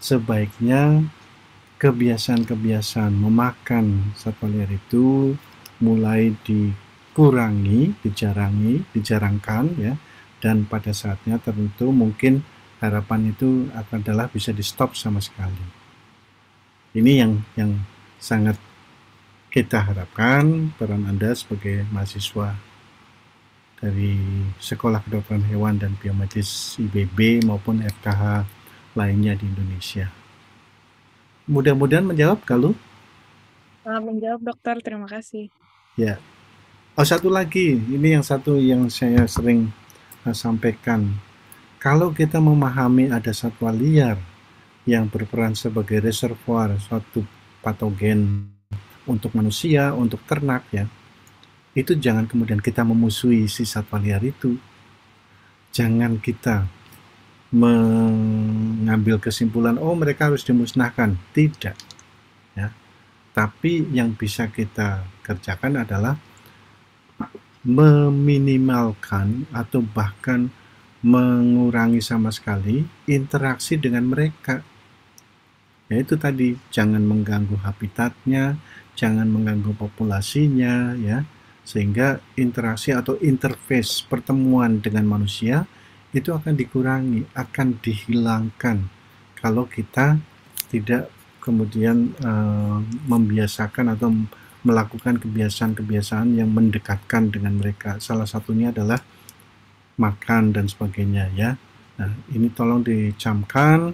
sebaiknya kebiasaan-kebiasaan memakan satwa liar itu mulai dikurangi, dijarangi, dijarangkan ya. Dan pada saatnya tertentu mungkin harapan itu adalah bisa di stop sama sekali. Ini yang yang sangat kita harapkan peran Anda sebagai mahasiswa dari Sekolah Kedokteran Hewan dan Biomedis IBB maupun FKH lainnya di Indonesia. Mudah-mudahan menjawab, kalu. Eh, menjawab, dokter. Terima kasih. Ya. Oh satu lagi, ini yang satu yang saya sering uh, sampaikan. Kalau kita memahami ada satwa liar yang berperan sebagai reservoir suatu patogen untuk manusia, untuk ternak ya, itu jangan kemudian kita memusuhi si satwa liar itu. Jangan kita mengambil kesimpulan, oh mereka harus dimusnahkan. Tidak tapi yang bisa kita kerjakan adalah meminimalkan atau bahkan mengurangi sama sekali interaksi dengan mereka. Yaitu tadi jangan mengganggu habitatnya, jangan mengganggu populasinya ya. Sehingga interaksi atau interface pertemuan dengan manusia itu akan dikurangi, akan dihilangkan kalau kita tidak kemudian uh, membiasakan atau melakukan kebiasaan-kebiasaan yang mendekatkan dengan mereka. Salah satunya adalah makan dan sebagainya ya. Nah, ini tolong dicamkan.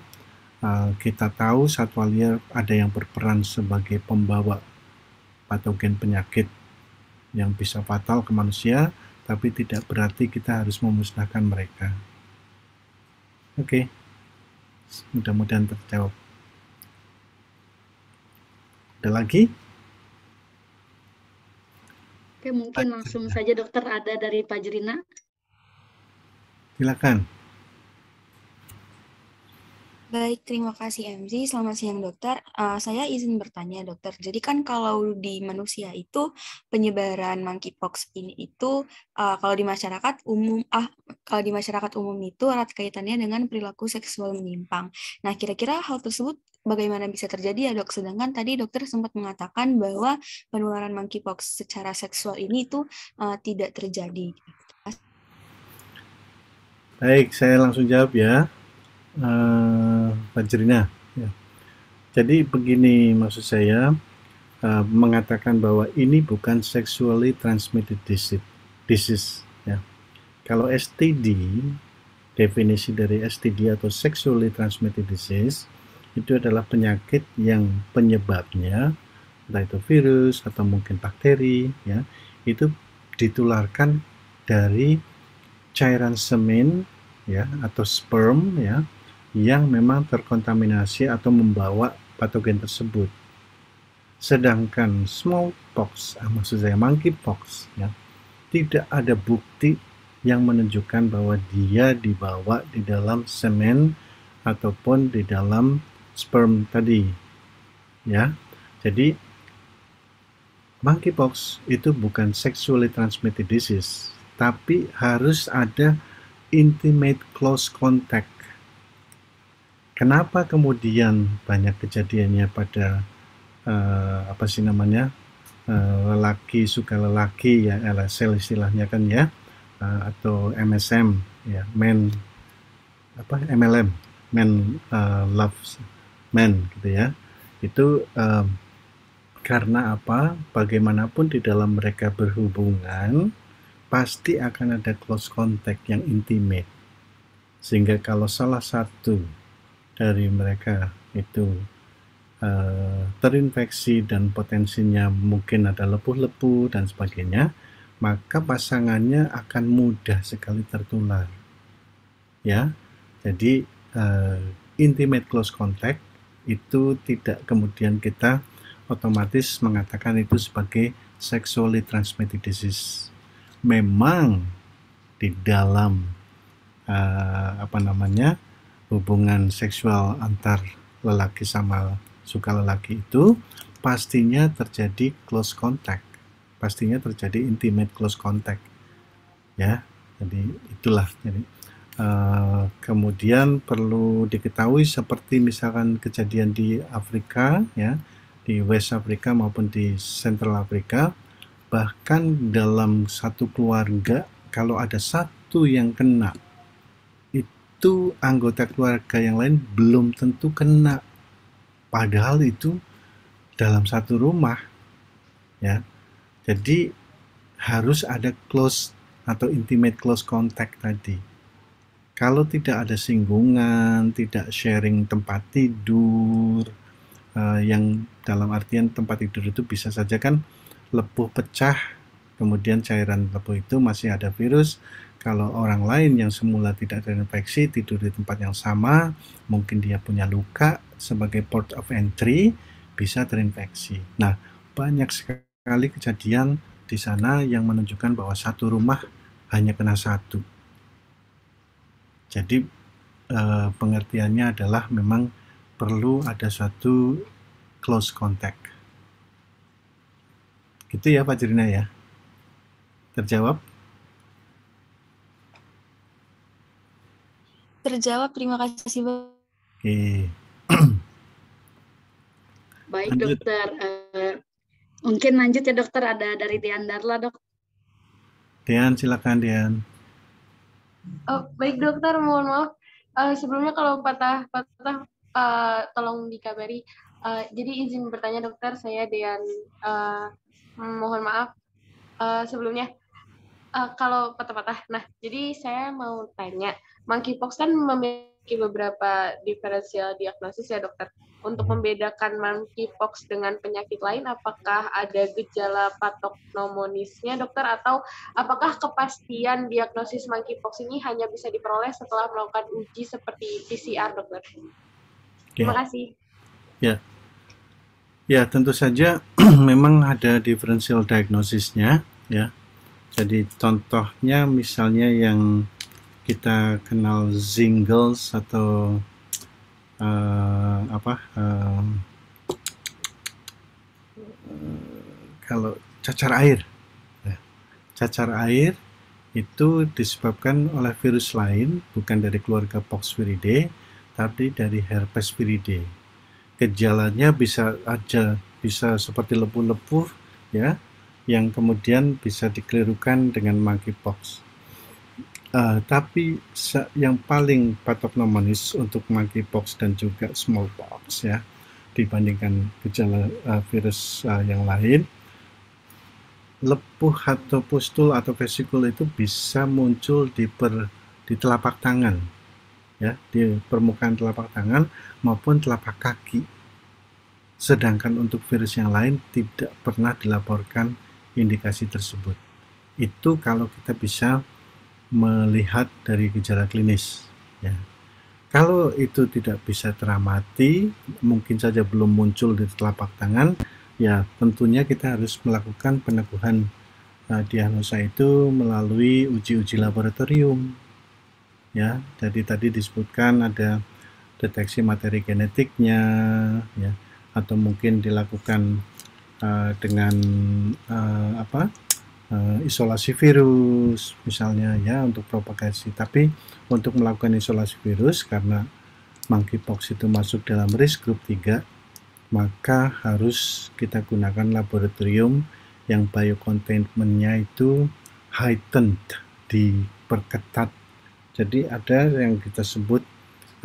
Uh, kita tahu satwa liar ada yang berperan sebagai pembawa patogen penyakit yang bisa fatal ke manusia, tapi tidak berarti kita harus memusnahkan mereka. Oke, okay. mudah-mudahan terjawab. Ada lagi? Oke, mungkin langsung saja dokter ada dari Pak Jerina. Silakan. Baik, terima kasih MZ. Selamat siang dokter. Uh, saya izin bertanya dokter. Jadi kan kalau di manusia itu penyebaran monkeypox ini itu uh, kalau di masyarakat umum ah kalau di masyarakat umum itu erat kaitannya dengan perilaku seksual menyimpang. Nah, kira-kira hal tersebut bagaimana bisa terjadi ya dok? Sedangkan tadi dokter sempat mengatakan bahwa penularan monkeypox secara seksual ini itu uh, tidak terjadi. Baik, saya langsung jawab ya, uh, Pak Jerina. Ya. Jadi begini maksud saya uh, mengatakan bahwa ini bukan sexually transmitted disease. disease ya. Kalau STD, definisi dari STD atau sexually transmitted disease itu adalah penyakit yang penyebabnya entah itu virus atau mungkin bakteri ya itu ditularkan dari cairan semen ya atau sperm ya yang memang terkontaminasi atau membawa patogen tersebut. Sedangkan smallpox, ah, maksud saya monkeypox ya, tidak ada bukti yang menunjukkan bahwa dia dibawa di dalam semen ataupun di dalam sperm tadi ya jadi monkeypox itu bukan sexually transmitted disease tapi harus ada intimate close contact kenapa kemudian banyak kejadiannya pada uh, apa sih namanya uh, lelaki suka lelaki ya LSL istilahnya kan ya uh, atau MSM ya men apa MLM men uh, love men gitu ya itu um, karena apa bagaimanapun di dalam mereka berhubungan pasti akan ada close contact yang intimate sehingga kalau salah satu dari mereka itu uh, terinfeksi dan potensinya mungkin ada lepuh-lepuh dan sebagainya maka pasangannya akan mudah sekali tertular ya jadi uh, intimate close contact itu tidak kemudian kita otomatis mengatakan itu sebagai sexually transmitted disease. Memang di dalam uh, apa namanya hubungan seksual antar lelaki sama suka lelaki itu pastinya terjadi close contact, pastinya terjadi intimate close contact, ya. Jadi itulah jadi Eh, kemudian perlu diketahui seperti misalkan kejadian di Afrika ya di West Afrika maupun di Central Afrika bahkan dalam satu keluarga kalau ada satu yang kena itu anggota keluarga yang lain belum tentu kena padahal itu dalam satu rumah ya jadi harus ada close atau intimate close contact tadi kalau tidak ada singgungan, tidak sharing tempat tidur, uh, yang dalam artian tempat tidur itu bisa saja kan lepuh pecah, kemudian cairan lepuh itu masih ada virus. Kalau orang lain yang semula tidak terinfeksi tidur di tempat yang sama, mungkin dia punya luka sebagai port of entry bisa terinfeksi. Nah, banyak sekali kejadian di sana yang menunjukkan bahwa satu rumah hanya kena satu. Jadi eh, pengertiannya adalah memang perlu ada suatu close contact. Gitu ya Pak Jirina ya. Terjawab? Terjawab, terima kasih Pak. Oke. Baik lanjut. dokter, eh, mungkin lanjut ya dokter ada dari Dian Darla dok. Dian silakan Dian. Oh, baik dokter, mohon maaf. Uh, sebelumnya kalau patah patah uh, tolong dikabari. Uh, jadi izin bertanya dokter, saya Dean uh, mohon maaf uh, sebelumnya uh, kalau patah-patah. Nah, jadi saya mau tanya, monkeypox kan memiliki beberapa diferensial diagnosis ya dokter untuk hmm. membedakan monkeypox dengan penyakit lain apakah ada gejala patognomonisnya dokter atau apakah kepastian diagnosis monkeypox ini hanya bisa diperoleh setelah melakukan uji seperti PCR dokter? Terima ya. kasih. Ya. Ya, tentu saja memang ada differential diagnosisnya ya. Jadi contohnya misalnya yang kita kenal Zingles atau uh, apa um, kalau cacar air ya. cacar air itu disebabkan oleh virus lain bukan dari keluarga poxviridae tapi dari herpes viridae gejalanya bisa aja bisa seperti lepuh-lepuh ya yang kemudian bisa dikelirukan dengan monkeypox Uh, tapi yang paling nomonis untuk monkeypox dan juga smallpox ya dibandingkan gejala uh, virus uh, yang lain lepuh atau pustul atau vesikul itu bisa muncul di per, di telapak tangan ya di permukaan telapak tangan maupun telapak kaki sedangkan untuk virus yang lain tidak pernah dilaporkan indikasi tersebut itu kalau kita bisa melihat dari gejala klinis ya. Kalau itu tidak bisa teramati, mungkin saja belum muncul di telapak tangan, ya tentunya kita harus melakukan peneguhan uh, diagnosa itu melalui uji-uji laboratorium. Ya, jadi tadi disebutkan ada deteksi materi genetiknya ya atau mungkin dilakukan uh, dengan uh, apa? Eh, isolasi virus misalnya ya untuk propagasi tapi untuk melakukan isolasi virus karena monkeypox itu masuk dalam risk group 3 maka harus kita gunakan laboratorium yang biocontainmentnya itu heightened diperketat jadi ada yang kita sebut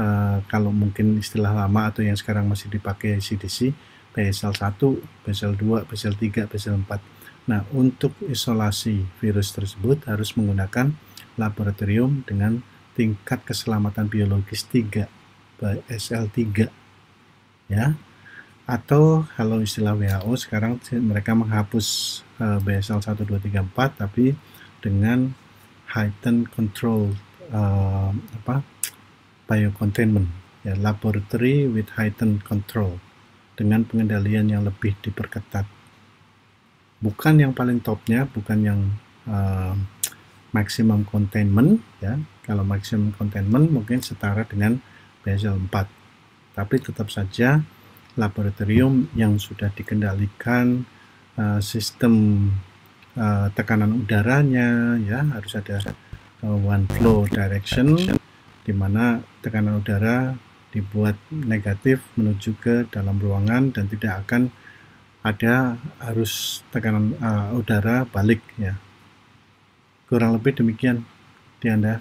uh, kalau mungkin istilah lama atau yang sekarang masih dipakai CDC BSL 1, BSL 2, BSL 3, BSL 4 Nah, untuk isolasi virus tersebut harus menggunakan laboratorium dengan tingkat keselamatan biologis 3, SL3. Ya. Atau kalau istilah WHO sekarang mereka menghapus uh, BSL 1234 tapi dengan heightened control uh, apa? biocontainment ya laboratory with heightened control dengan pengendalian yang lebih diperketat bukan yang paling topnya, bukan yang uh, maximum containment ya. Kalau maximum containment mungkin setara dengan bezel 4. Tapi tetap saja laboratorium yang sudah dikendalikan uh, sistem uh, tekanan udaranya ya harus ada uh, one flow direction di mana tekanan udara dibuat negatif menuju ke dalam ruangan dan tidak akan ada arus tekanan uh, udara balik ya. Kurang lebih demikian di Anda.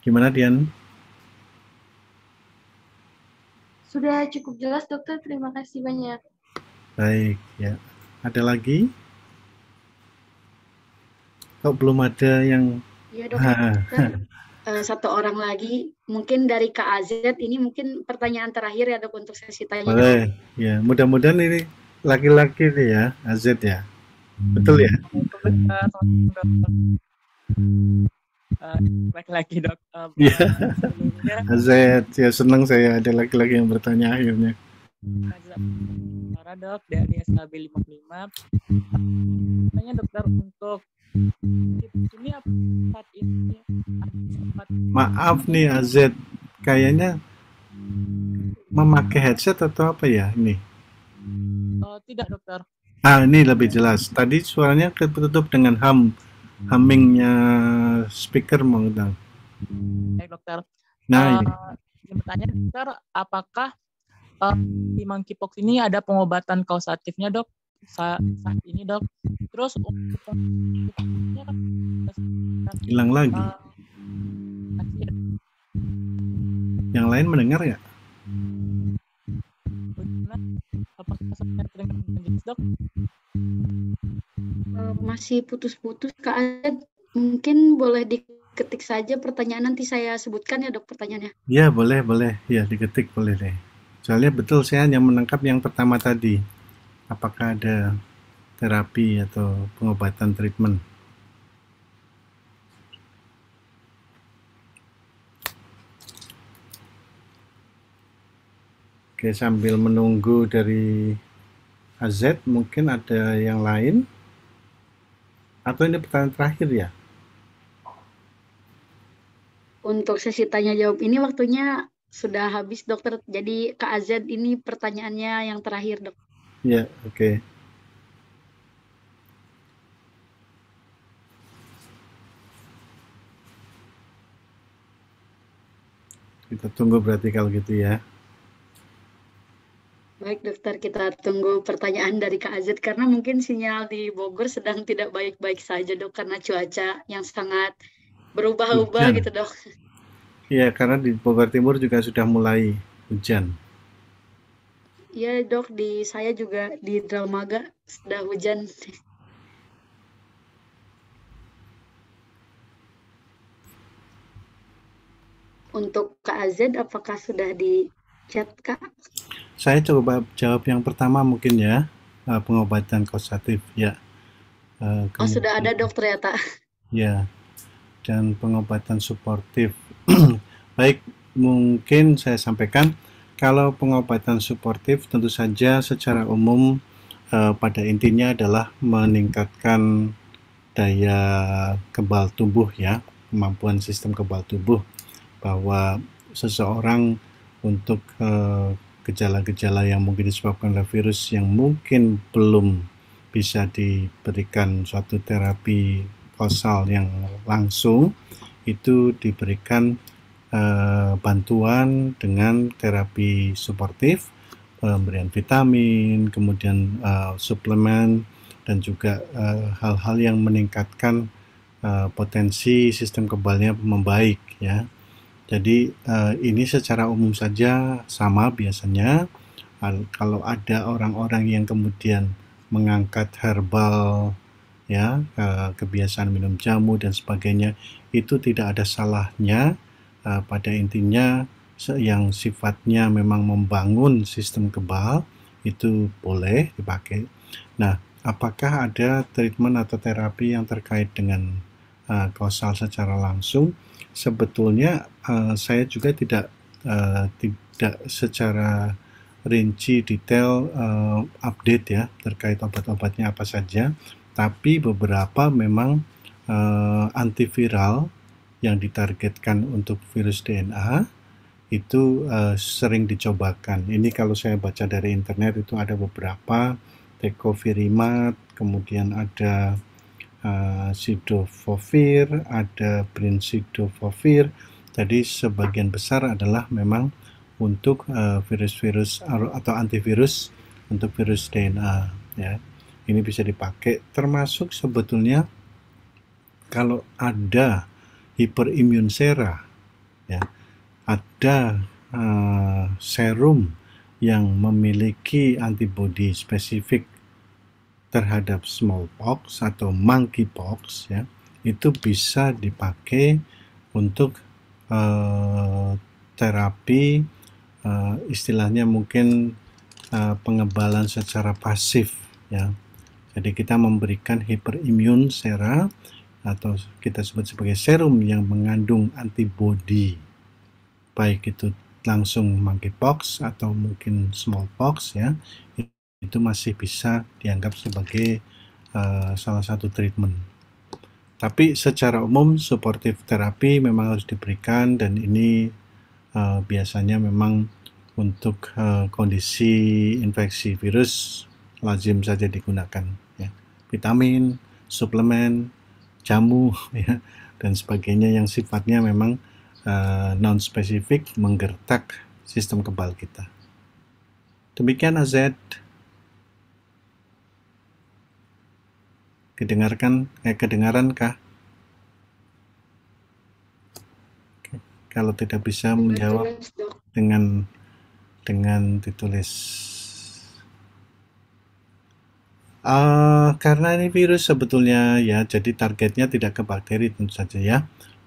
Gimana Dian? Sudah cukup jelas dokter, terima kasih banyak. Baik ya. Ada lagi? Kok belum ada yang Ya dokter. Ah. Eh, satu orang lagi mungkin dari Kak AZ ini mungkin pertanyaan terakhir ya untuk sesi tanya. Boleh. Ya mudah-mudahan ini laki-laki nih ya AZ ya. Betul ya? Eh, laki-laki dok. Iya. Eh, ya. AZ ya senang saya ada laki-laki yang bertanya akhirnya. dok dari SKB 55. Tanya dokter untuk maaf nih Az kayaknya memakai headset atau apa ya ini oh, tidak dokter ah ini lebih jelas tadi suaranya ketutup dengan hum hummingnya speaker mengundang baik dokter nah uh, ini bertanya dokter apakah uh, di monkeypox ini ada pengobatan kausatifnya dok saat, hmm. ini dok terus hmm. hilang lagi ah. yang lain mendengar ya masih putus-putus kak eh, mungkin boleh diketik saja pertanyaan nanti saya sebutkan ya dok pertanyaannya ya boleh boleh ya diketik boleh deh soalnya betul saya hanya menangkap yang pertama tadi apakah ada terapi atau pengobatan treatment Oke sambil menunggu dari AZ mungkin ada yang lain atau ini pertanyaan terakhir ya untuk sesi tanya jawab ini waktunya sudah habis dokter jadi ke AZ ini pertanyaannya yang terakhir dok Ya, oke. Okay. Kita tunggu berarti kalau gitu ya. Baik dokter, kita tunggu pertanyaan dari Kak Azid karena mungkin sinyal di Bogor sedang tidak baik-baik saja dok karena cuaca yang sangat berubah-ubah gitu dok. Iya karena di Bogor Timur juga sudah mulai hujan. Iya dok, di saya juga di Dramaga sudah hujan. Untuk Kak AZ, apakah sudah di chat Kak? Saya coba jawab yang pertama mungkin ya, eh, pengobatan kausatif ya. Eh, oh sudah ada dok ternyata. Ya, dan pengobatan suportif. Baik, mungkin saya sampaikan kalau pengobatan suportif tentu saja secara umum eh, pada intinya adalah meningkatkan daya kebal tubuh ya, kemampuan sistem kebal tubuh bahwa seseorang untuk eh, gejala-gejala eh, yang mungkin disebabkan oleh virus yang mungkin belum bisa diberikan suatu terapi kosal yang langsung itu diberikan Eh, bantuan dengan terapi suportif, pemberian vitamin, kemudian uh, suplemen, dan juga eh, hal-hal uh, yang meningkatkan potensi sistem kebalnya membaik ya. Jadi ini secara umum saja sama biasanya. Kalau ada orang-orang yang kemudian mengangkat herbal ya kebiasaan minum jamu dan sebagainya itu tidak ada salahnya Eh, pada intinya yang sifatnya memang membangun sistem kebal itu boleh dipakai. Nah, apakah ada treatment atau terapi yang terkait dengan uh, kausal secara langsung? Sebetulnya uh, saya juga tidak uh, tidak secara rinci detail uh, update ya terkait obat-obatnya apa saja, tapi beberapa memang uh, antiviral yang ditargetkan untuk virus DNA itu uh, sering dicobakan. Ini kalau saya baca dari internet itu ada beberapa tecovirimat, kemudian ada uh, eh, sidovovir, ada brincidovovir. Jadi sebagian besar adalah memang untuk eh, virus-virus uh, atau antivirus untuk virus DNA ya. Ini bisa dipakai termasuk sebetulnya kalau ada hiperimun sera ya ada uh, serum yang memiliki antibodi spesifik terhadap smallpox atau monkeypox ya itu bisa dipakai untuk uh, terapi uh, istilahnya mungkin uh, pengebalan secara pasif ya jadi kita memberikan hiperimun sera atau kita sebut sebagai serum yang mengandung antibodi baik itu langsung monkeypox atau mungkin smallpox ya itu masih bisa dianggap sebagai uh, salah satu treatment tapi secara umum supportive terapi memang harus diberikan dan ini uh, biasanya memang untuk uh, kondisi infeksi virus lazim saja digunakan ya vitamin suplemen jamu ya, dan sebagainya yang sifatnya memang uh, eh, non spesifik menggertak sistem kebal kita. Demikian AZ kedengarkan eh, kedengarankah? kah Kalau tidak bisa menjawab dengan dengan ditulis Uh, karena ini virus sebetulnya ya, jadi targetnya tidak ke bakteri tentu saja ya.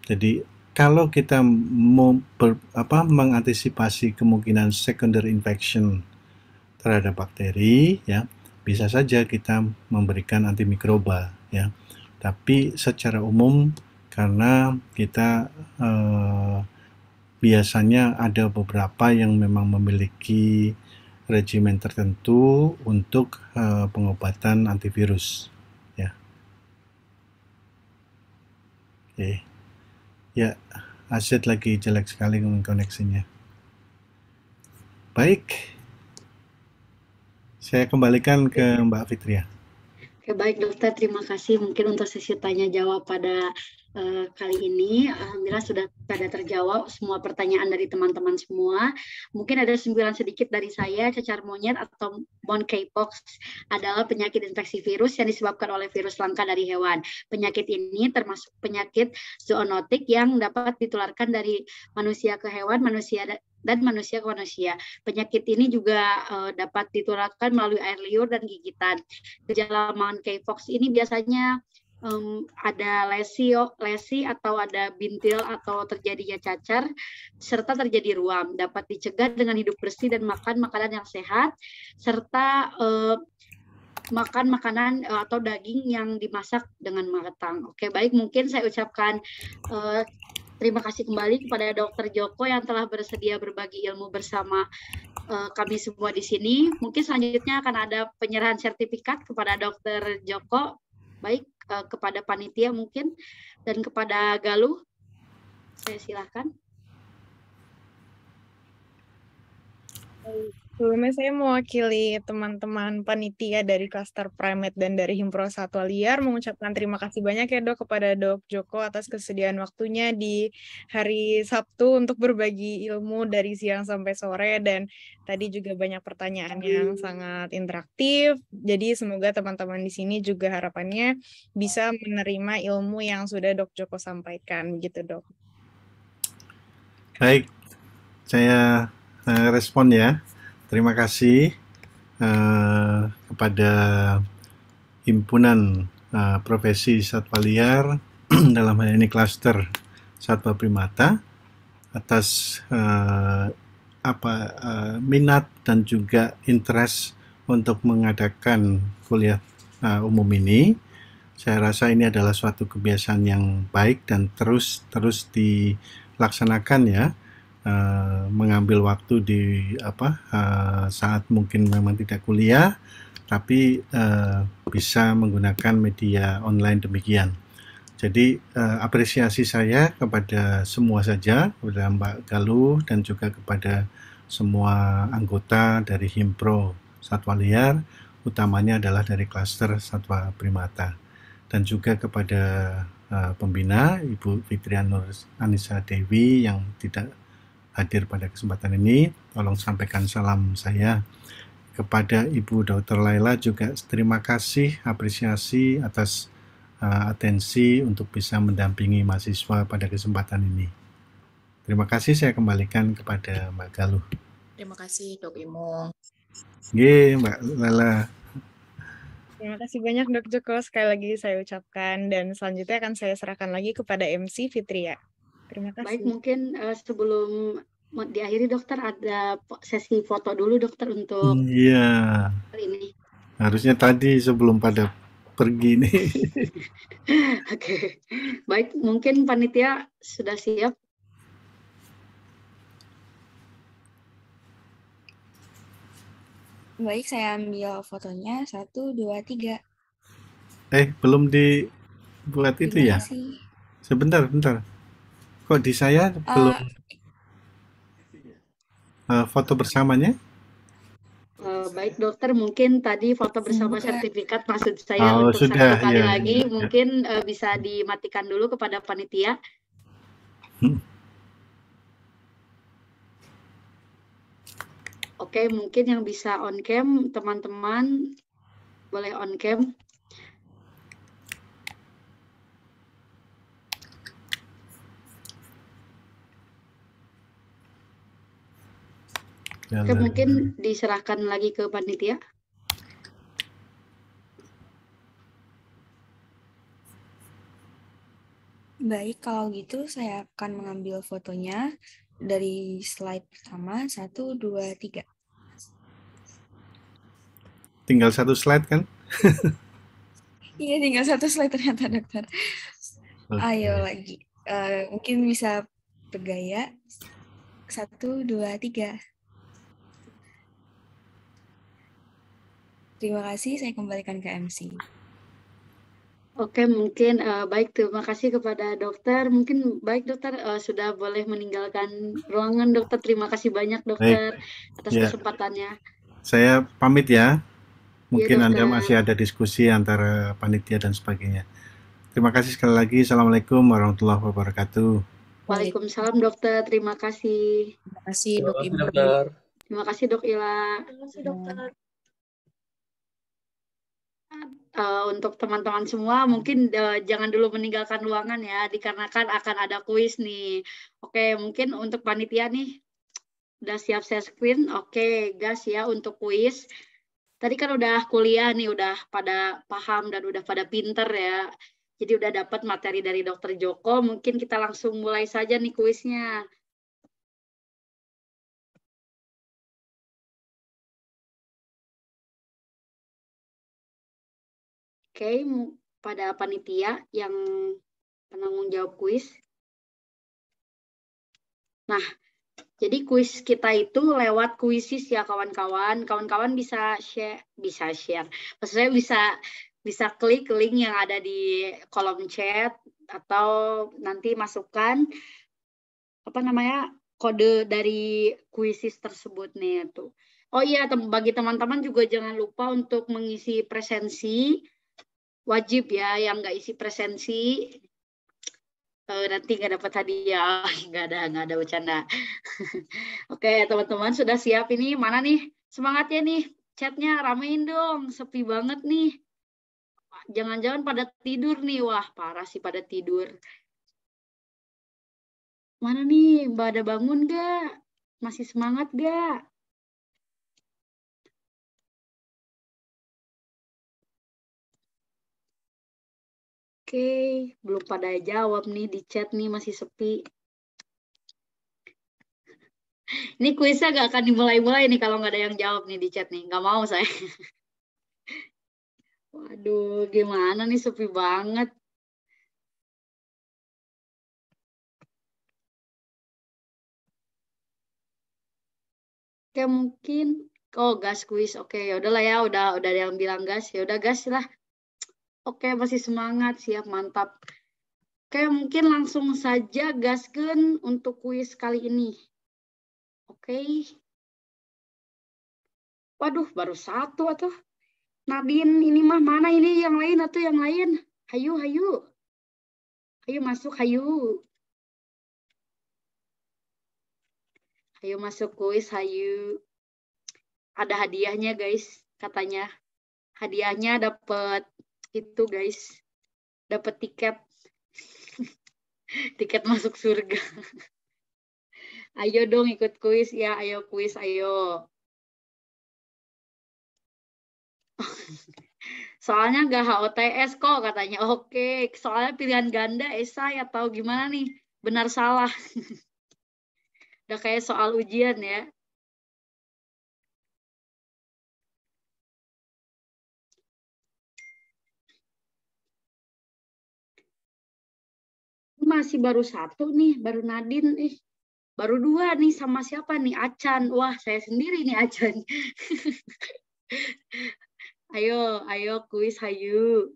Jadi kalau kita mau ber, apa, mengantisipasi kemungkinan secondary infection terhadap bakteri ya, bisa saja kita memberikan antimikroba ya. Tapi secara umum karena kita uh, biasanya ada beberapa yang memang memiliki regimen tertentu untuk uh, pengobatan antivirus ya oke okay. ya aset lagi jelek sekali koneksinya baik saya kembalikan ke Mbak Fitria Oke, baik dokter, terima kasih mungkin untuk sesi tanya jawab pada Eh, kali ini alhamdulillah sudah pada terjawab semua pertanyaan dari teman-teman semua. Mungkin ada sembilan sedikit dari saya, cacar monyet atau monkeypox adalah penyakit infeksi virus yang disebabkan oleh virus langka dari hewan. Penyakit ini termasuk penyakit zoonotik yang dapat ditularkan dari manusia ke hewan, manusia dan manusia ke manusia. Penyakit ini juga uh, dapat ditularkan melalui air liur dan gigitan. Gejala monkeypox ini biasanya um, ada lesio, lesi atau ada bintil atau terjadinya cacar serta terjadi ruam dapat dicegah dengan hidup bersih dan makan makanan yang sehat serta uh, makan makanan eh, atau daging yang dimasak dengan matang. Oke, baik mungkin saya ucapkan uh, terima kasih kembali kepada Dokter Joko yang telah bersedia berbagi ilmu bersama kami semua di sini. Mungkin selanjutnya akan ada penyerahan sertifikat kepada Dokter Joko. Baik, kepada panitia mungkin dan kepada Galuh. Saya silakan Sebelumnya saya mewakili teman-teman panitia dari Cluster primate dan dari Himpro Satwa Liar mengucapkan terima kasih banyak ya dok kepada dok Joko atas kesediaan waktunya di hari Sabtu untuk berbagi ilmu dari siang sampai sore dan tadi juga banyak pertanyaan yang sangat interaktif. Jadi semoga teman-teman di sini juga harapannya bisa menerima ilmu yang sudah dok Joko sampaikan gitu dok. Baik, saya eh, respon ya. Terima kasih uh, kepada himpunan uh, profesi satwa liar dalam hal ini klaster satwa primata atas uh, apa uh, minat dan juga interest untuk mengadakan kuliah uh, umum ini. Saya rasa ini adalah suatu kebiasaan yang baik dan terus terus dilaksanakan ya Eh, mengambil waktu di apa uh, saat mungkin memang tidak kuliah tapi uh, bisa menggunakan media online demikian. Jadi uh, apresiasi saya kepada semua saja, kepada Mbak Galuh dan juga kepada semua anggota dari Himpro Satwa Liar, utamanya adalah dari klaster Satwa Primata. Dan juga kepada uh, pembina Ibu Fitrian Nur Anissa Dewi yang tidak hadir pada kesempatan ini. Tolong sampaikan salam saya kepada Ibu Dr. Laila juga terima kasih apresiasi atas uh, atensi untuk bisa mendampingi mahasiswa pada kesempatan ini. Terima kasih saya kembalikan kepada Mbak Galuh. Terima kasih Dok Imo. Ye, Mbak Laila Terima kasih banyak Dok Joko sekali lagi saya ucapkan dan selanjutnya akan saya serahkan lagi kepada MC Fitria. Terima kasih. Baik, mungkin uh, sebelum diakhiri dokter ada sesi foto dulu dokter untuk Iya. ini. Harusnya tadi sebelum pada pergi nih. Oke. okay. Baik, mungkin panitia sudah siap Baik, saya ambil fotonya. Satu, dua, tiga. Eh, belum dibuat itu ya? Sebentar, bentar. Kok di saya belum uh, foto bersamanya? Uh, baik dokter, mungkin tadi foto bersama sertifikat maksud saya oh, untuk sudah, satu kali ya, ya, lagi ya. mungkin uh, bisa dimatikan dulu kepada panitia. Hmm. Oke, okay, mungkin yang bisa on cam teman-teman boleh on cam. Ya, mungkin diserahkan lagi ke panitia. Baik, kalau gitu saya akan mengambil fotonya dari slide pertama, satu, dua, tiga. Tinggal satu slide kan? iya, tinggal satu slide ternyata dokter. Okay. Ayo lagi. Uh, mungkin bisa bergaya. Satu, dua, tiga. Terima kasih, saya kembalikan ke MC. Oke, mungkin uh, baik terima kasih kepada dokter. Mungkin baik dokter uh, sudah boleh meninggalkan ruangan dokter. Terima kasih banyak dokter baik. atas ya. kesempatannya. Saya pamit ya. Mungkin ya, Anda masih ada diskusi antara panitia dan sebagainya. Terima kasih sekali lagi. Assalamualaikum warahmatullahi wabarakatuh. Waalaikumsalam dokter. Terima kasih. Terima kasih dok Terima kasih dok Ila. Terima kasih dokter. Uh, untuk teman-teman semua mungkin uh, jangan dulu meninggalkan ruangan ya dikarenakan akan ada kuis nih. Oke, mungkin untuk panitia nih udah siap saya screen. Oke, gas ya untuk kuis. Tadi kan udah kuliah nih, udah pada paham dan udah pada pinter ya. Jadi udah dapat materi dari Dokter Joko. Mungkin kita langsung mulai saja nih kuisnya. Oke, pada panitia yang penanggung jawab kuis. Nah, jadi kuis kita itu lewat kuisis ya kawan-kawan. Kawan-kawan bisa share, bisa share. Maksudnya bisa bisa klik link yang ada di kolom chat atau nanti masukkan apa namanya kode dari kuisis tersebut nih tuh. Oh iya, bagi teman-teman juga jangan lupa untuk mengisi presensi wajib ya yang nggak isi presensi uh, nanti nggak dapat hadiah nggak ada nggak ada bercanda oke okay, teman-teman sudah siap ini mana nih semangatnya nih chatnya ramein dong sepi banget nih jangan-jangan pada tidur nih wah parah sih pada tidur mana nih mbak ada bangun gak masih semangat gak Oke, belum pada jawab nih di chat nih masih sepi. Ini kuisnya gak akan dimulai-mulai nih kalau nggak ada yang jawab nih di chat nih. Gak mau saya. Waduh, gimana nih sepi banget. Oke, mungkin oh gas kuis. Oke, yaudahlah ya, udah udah ada yang bilang gas. Ya udah gas lah. Oke, masih semangat, siap, mantap. Oke, mungkin langsung saja gaskan untuk kuis kali ini. Oke. Waduh, baru satu atau Nadine ini mah mana ini yang lain atau yang lain? Hayu, hayu. Hayu masuk, hayu. Hayu masuk kuis, hayu. Ada hadiahnya guys, katanya. Hadiahnya dapat itu guys dapat tiket tiket masuk surga ayo dong ikut kuis ya ayo kuis ayo soalnya nggak HOTS kok katanya oke soalnya pilihan ganda esai atau ya, gimana nih benar salah udah kayak soal ujian ya masih baru satu nih, baru Nadin, nih. baru dua nih sama siapa nih Acan, wah saya sendiri nih Acan. ayo, ayo kuis hayu.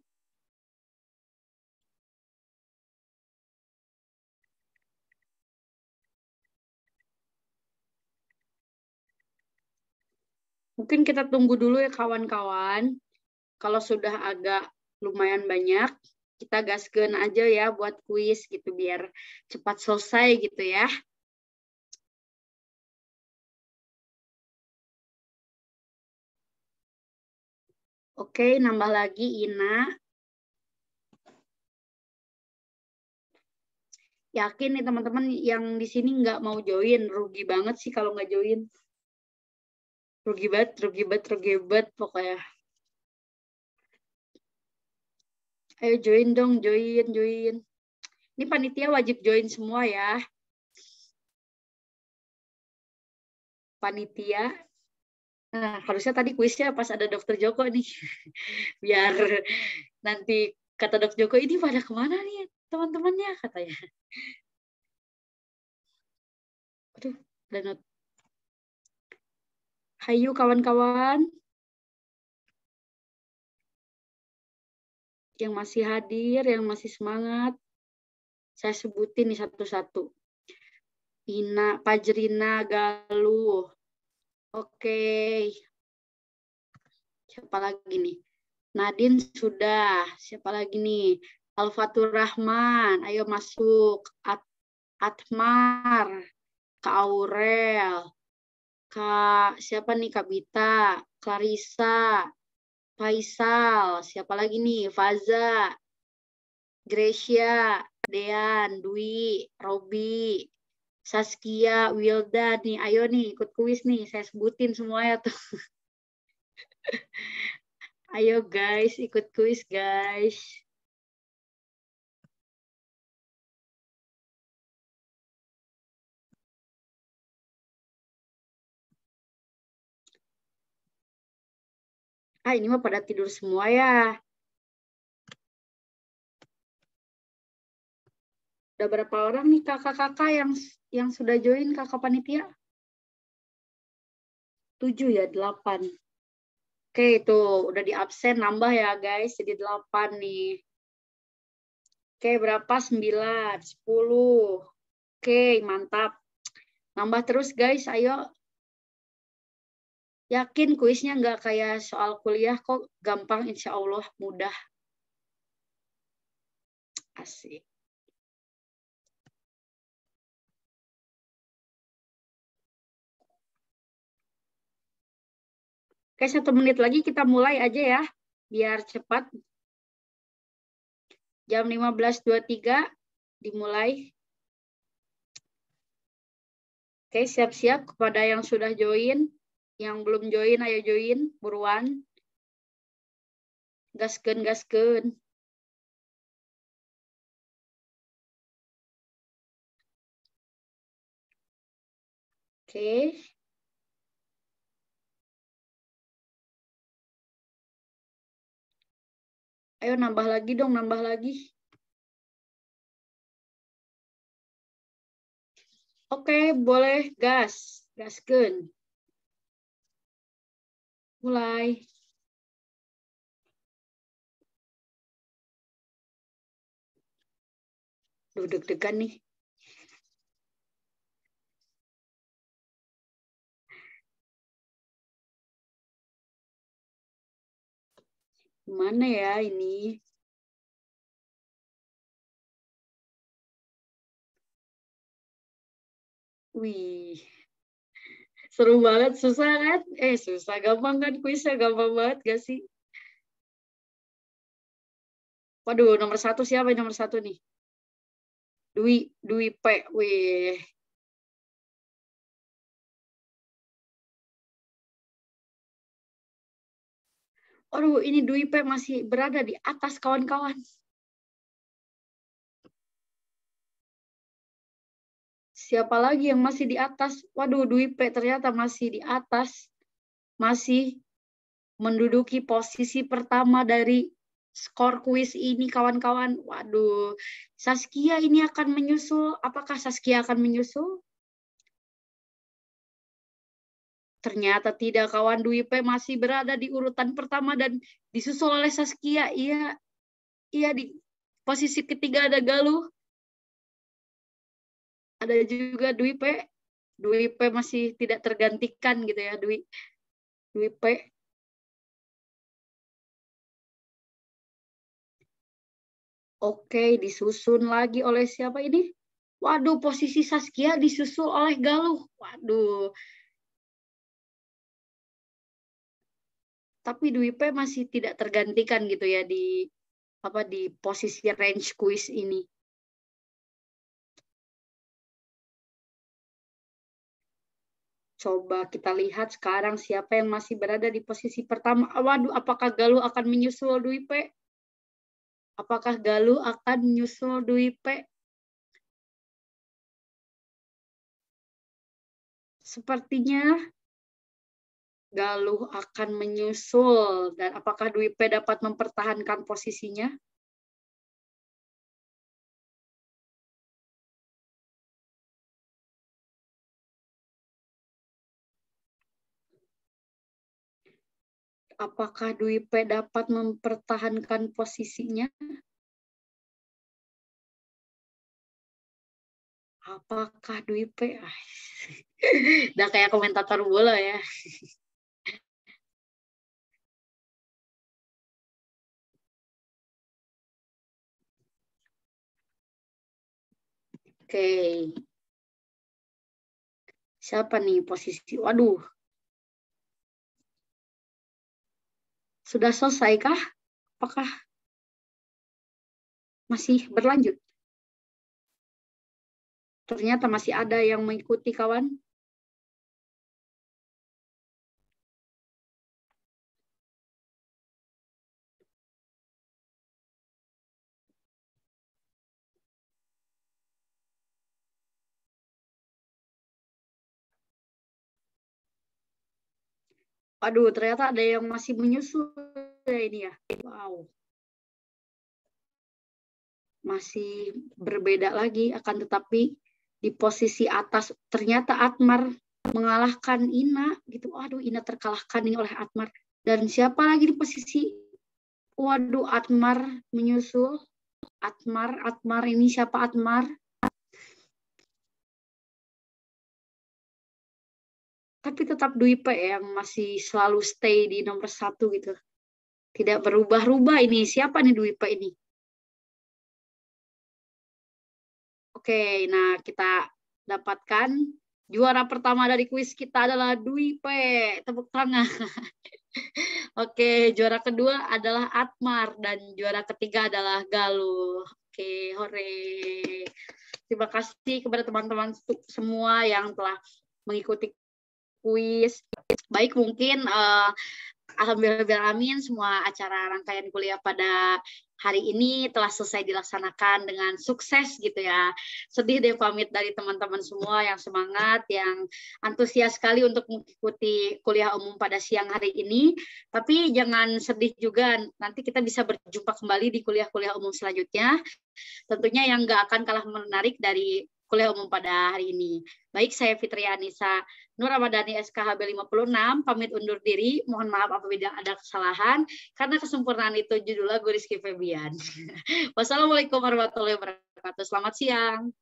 Mungkin kita tunggu dulu ya kawan-kawan. Kalau sudah agak lumayan banyak, kita gasken aja ya buat kuis gitu biar cepat selesai gitu ya. Oke, nambah lagi Ina. Yakin nih teman-teman yang di sini nggak mau join, rugi banget sih kalau nggak join. Rugi banget, rugi banget, rugi banget pokoknya. Ayo join dong, join, join. Ini panitia wajib join semua ya. Panitia. Nah, harusnya tadi kuisnya pas ada dokter Joko nih. Biar nanti kata dokter Joko, ini pada kemana nih teman-temannya katanya. Aduh, not. Hayu kawan-kawan. yang masih hadir, yang masih semangat. Saya sebutin nih satu-satu. Ina, Pajrina, Galuh. Oke. Siapa lagi nih? Nadin sudah. Siapa lagi nih? Alfatur Rahman, ayo masuk. At Atmar, Kak Aurel, Kak siapa nih Kak Bita, Clarissa, Faisal, siapa lagi nih? Faza, Gracia, Dean, Dwi, Robi, Saskia, Wilda nih. Ayo nih ikut kuis nih, saya sebutin semuanya tuh. Ayo guys, ikut kuis guys. ah ini mah pada tidur semua ya. Udah berapa orang nih kakak-kakak yang yang sudah join kakak panitia? Tujuh ya, delapan. Oke, itu udah di absen nambah ya guys, jadi delapan nih. Oke, berapa? Sembilan, sepuluh. Oke, mantap. Nambah terus guys, ayo Yakin kuisnya nggak kayak soal kuliah kok gampang insya Allah mudah. Asik. Oke, satu menit lagi kita mulai aja ya, biar cepat. Jam 15.23 dimulai. Oke, siap-siap kepada yang sudah join yang belum join ayo join buruan gasken gasken oke okay. ayo nambah lagi dong nambah lagi oke boleh gas gasken mulai. duduk deg-degan nih. Mana ya ini? Wih. Seru banget, susah kan? Eh, susah, gampang kan kuisnya, gampang banget gak sih? Waduh, nomor satu siapa nomor satu nih? Dwi, Dwi P. Wih, Aduh, ini Dwi P masih berada di atas kawan-kawan. Siapa lagi yang masih di atas? Waduh, Dwi P ternyata masih di atas. Masih menduduki posisi pertama dari skor kuis ini kawan-kawan. Waduh, Saskia ini akan menyusul. Apakah Saskia akan menyusul? Ternyata tidak kawan Dwi P masih berada di urutan pertama dan disusul oleh Saskia. Iya, iya di posisi ketiga ada Galuh ada juga Dwi P Dwi P masih tidak tergantikan gitu ya Dwi Dwi P Oke, disusun lagi oleh siapa ini? Waduh, posisi Saskia disusul oleh Galuh. Waduh. Tapi Dwi P masih tidak tergantikan gitu ya di apa di posisi range quiz ini. Coba kita lihat sekarang siapa yang masih berada di posisi pertama. Waduh, apakah Galuh akan menyusul Dwi P? Apakah Galuh akan menyusul Dwi P? Sepertinya Galuh akan menyusul dan apakah Dwi P dapat mempertahankan posisinya? Apakah Dwi P dapat mempertahankan posisinya? Apakah Dwi P? Udah kayak komentator bola ya. Oke. Okay. Siapa nih posisi? Waduh, Sudah selesaikah? Apakah masih berlanjut? Ternyata masih ada yang mengikuti kawan. Aduh, ternyata ada yang masih menyusul ya ini ya. Wow. Masih berbeda lagi, akan tetapi di posisi atas ternyata Atmar mengalahkan Ina gitu. Aduh, Ina terkalahkan nih oleh Atmar. Dan siapa lagi di posisi Waduh, Atmar menyusul. Atmar, Atmar ini siapa Atmar? tapi tetap Dwi P yang masih selalu stay di nomor satu gitu. Tidak berubah-ubah ini. Siapa nih Dwi P ini? Oke, nah kita dapatkan juara pertama dari kuis kita adalah Dwi P. Tepuk tangan. Oke, juara kedua adalah Atmar dan juara ketiga adalah Galuh. Oke, hore. Terima kasih kepada teman-teman semua yang telah mengikuti kuis. Baik mungkin uh, eh, amin semua acara rangkaian kuliah pada hari ini telah selesai dilaksanakan dengan sukses gitu ya. Sedih deh pamit dari teman-teman semua yang semangat, yang antusias sekali untuk mengikuti kuliah umum pada siang hari ini. Tapi jangan sedih juga, nanti kita bisa berjumpa kembali di kuliah-kuliah umum selanjutnya. Tentunya yang nggak akan kalah menarik dari kuliah umum pada hari ini. Baik, saya Fitri Anissa Nur Ramadhani SKHB 56, pamit undur diri. Mohon maaf apabila ada kesalahan, karena kesempurnaan itu judul lagu Rizky Febian. Wassalamualaikum warahmatullahi wabarakatuh. Selamat siang.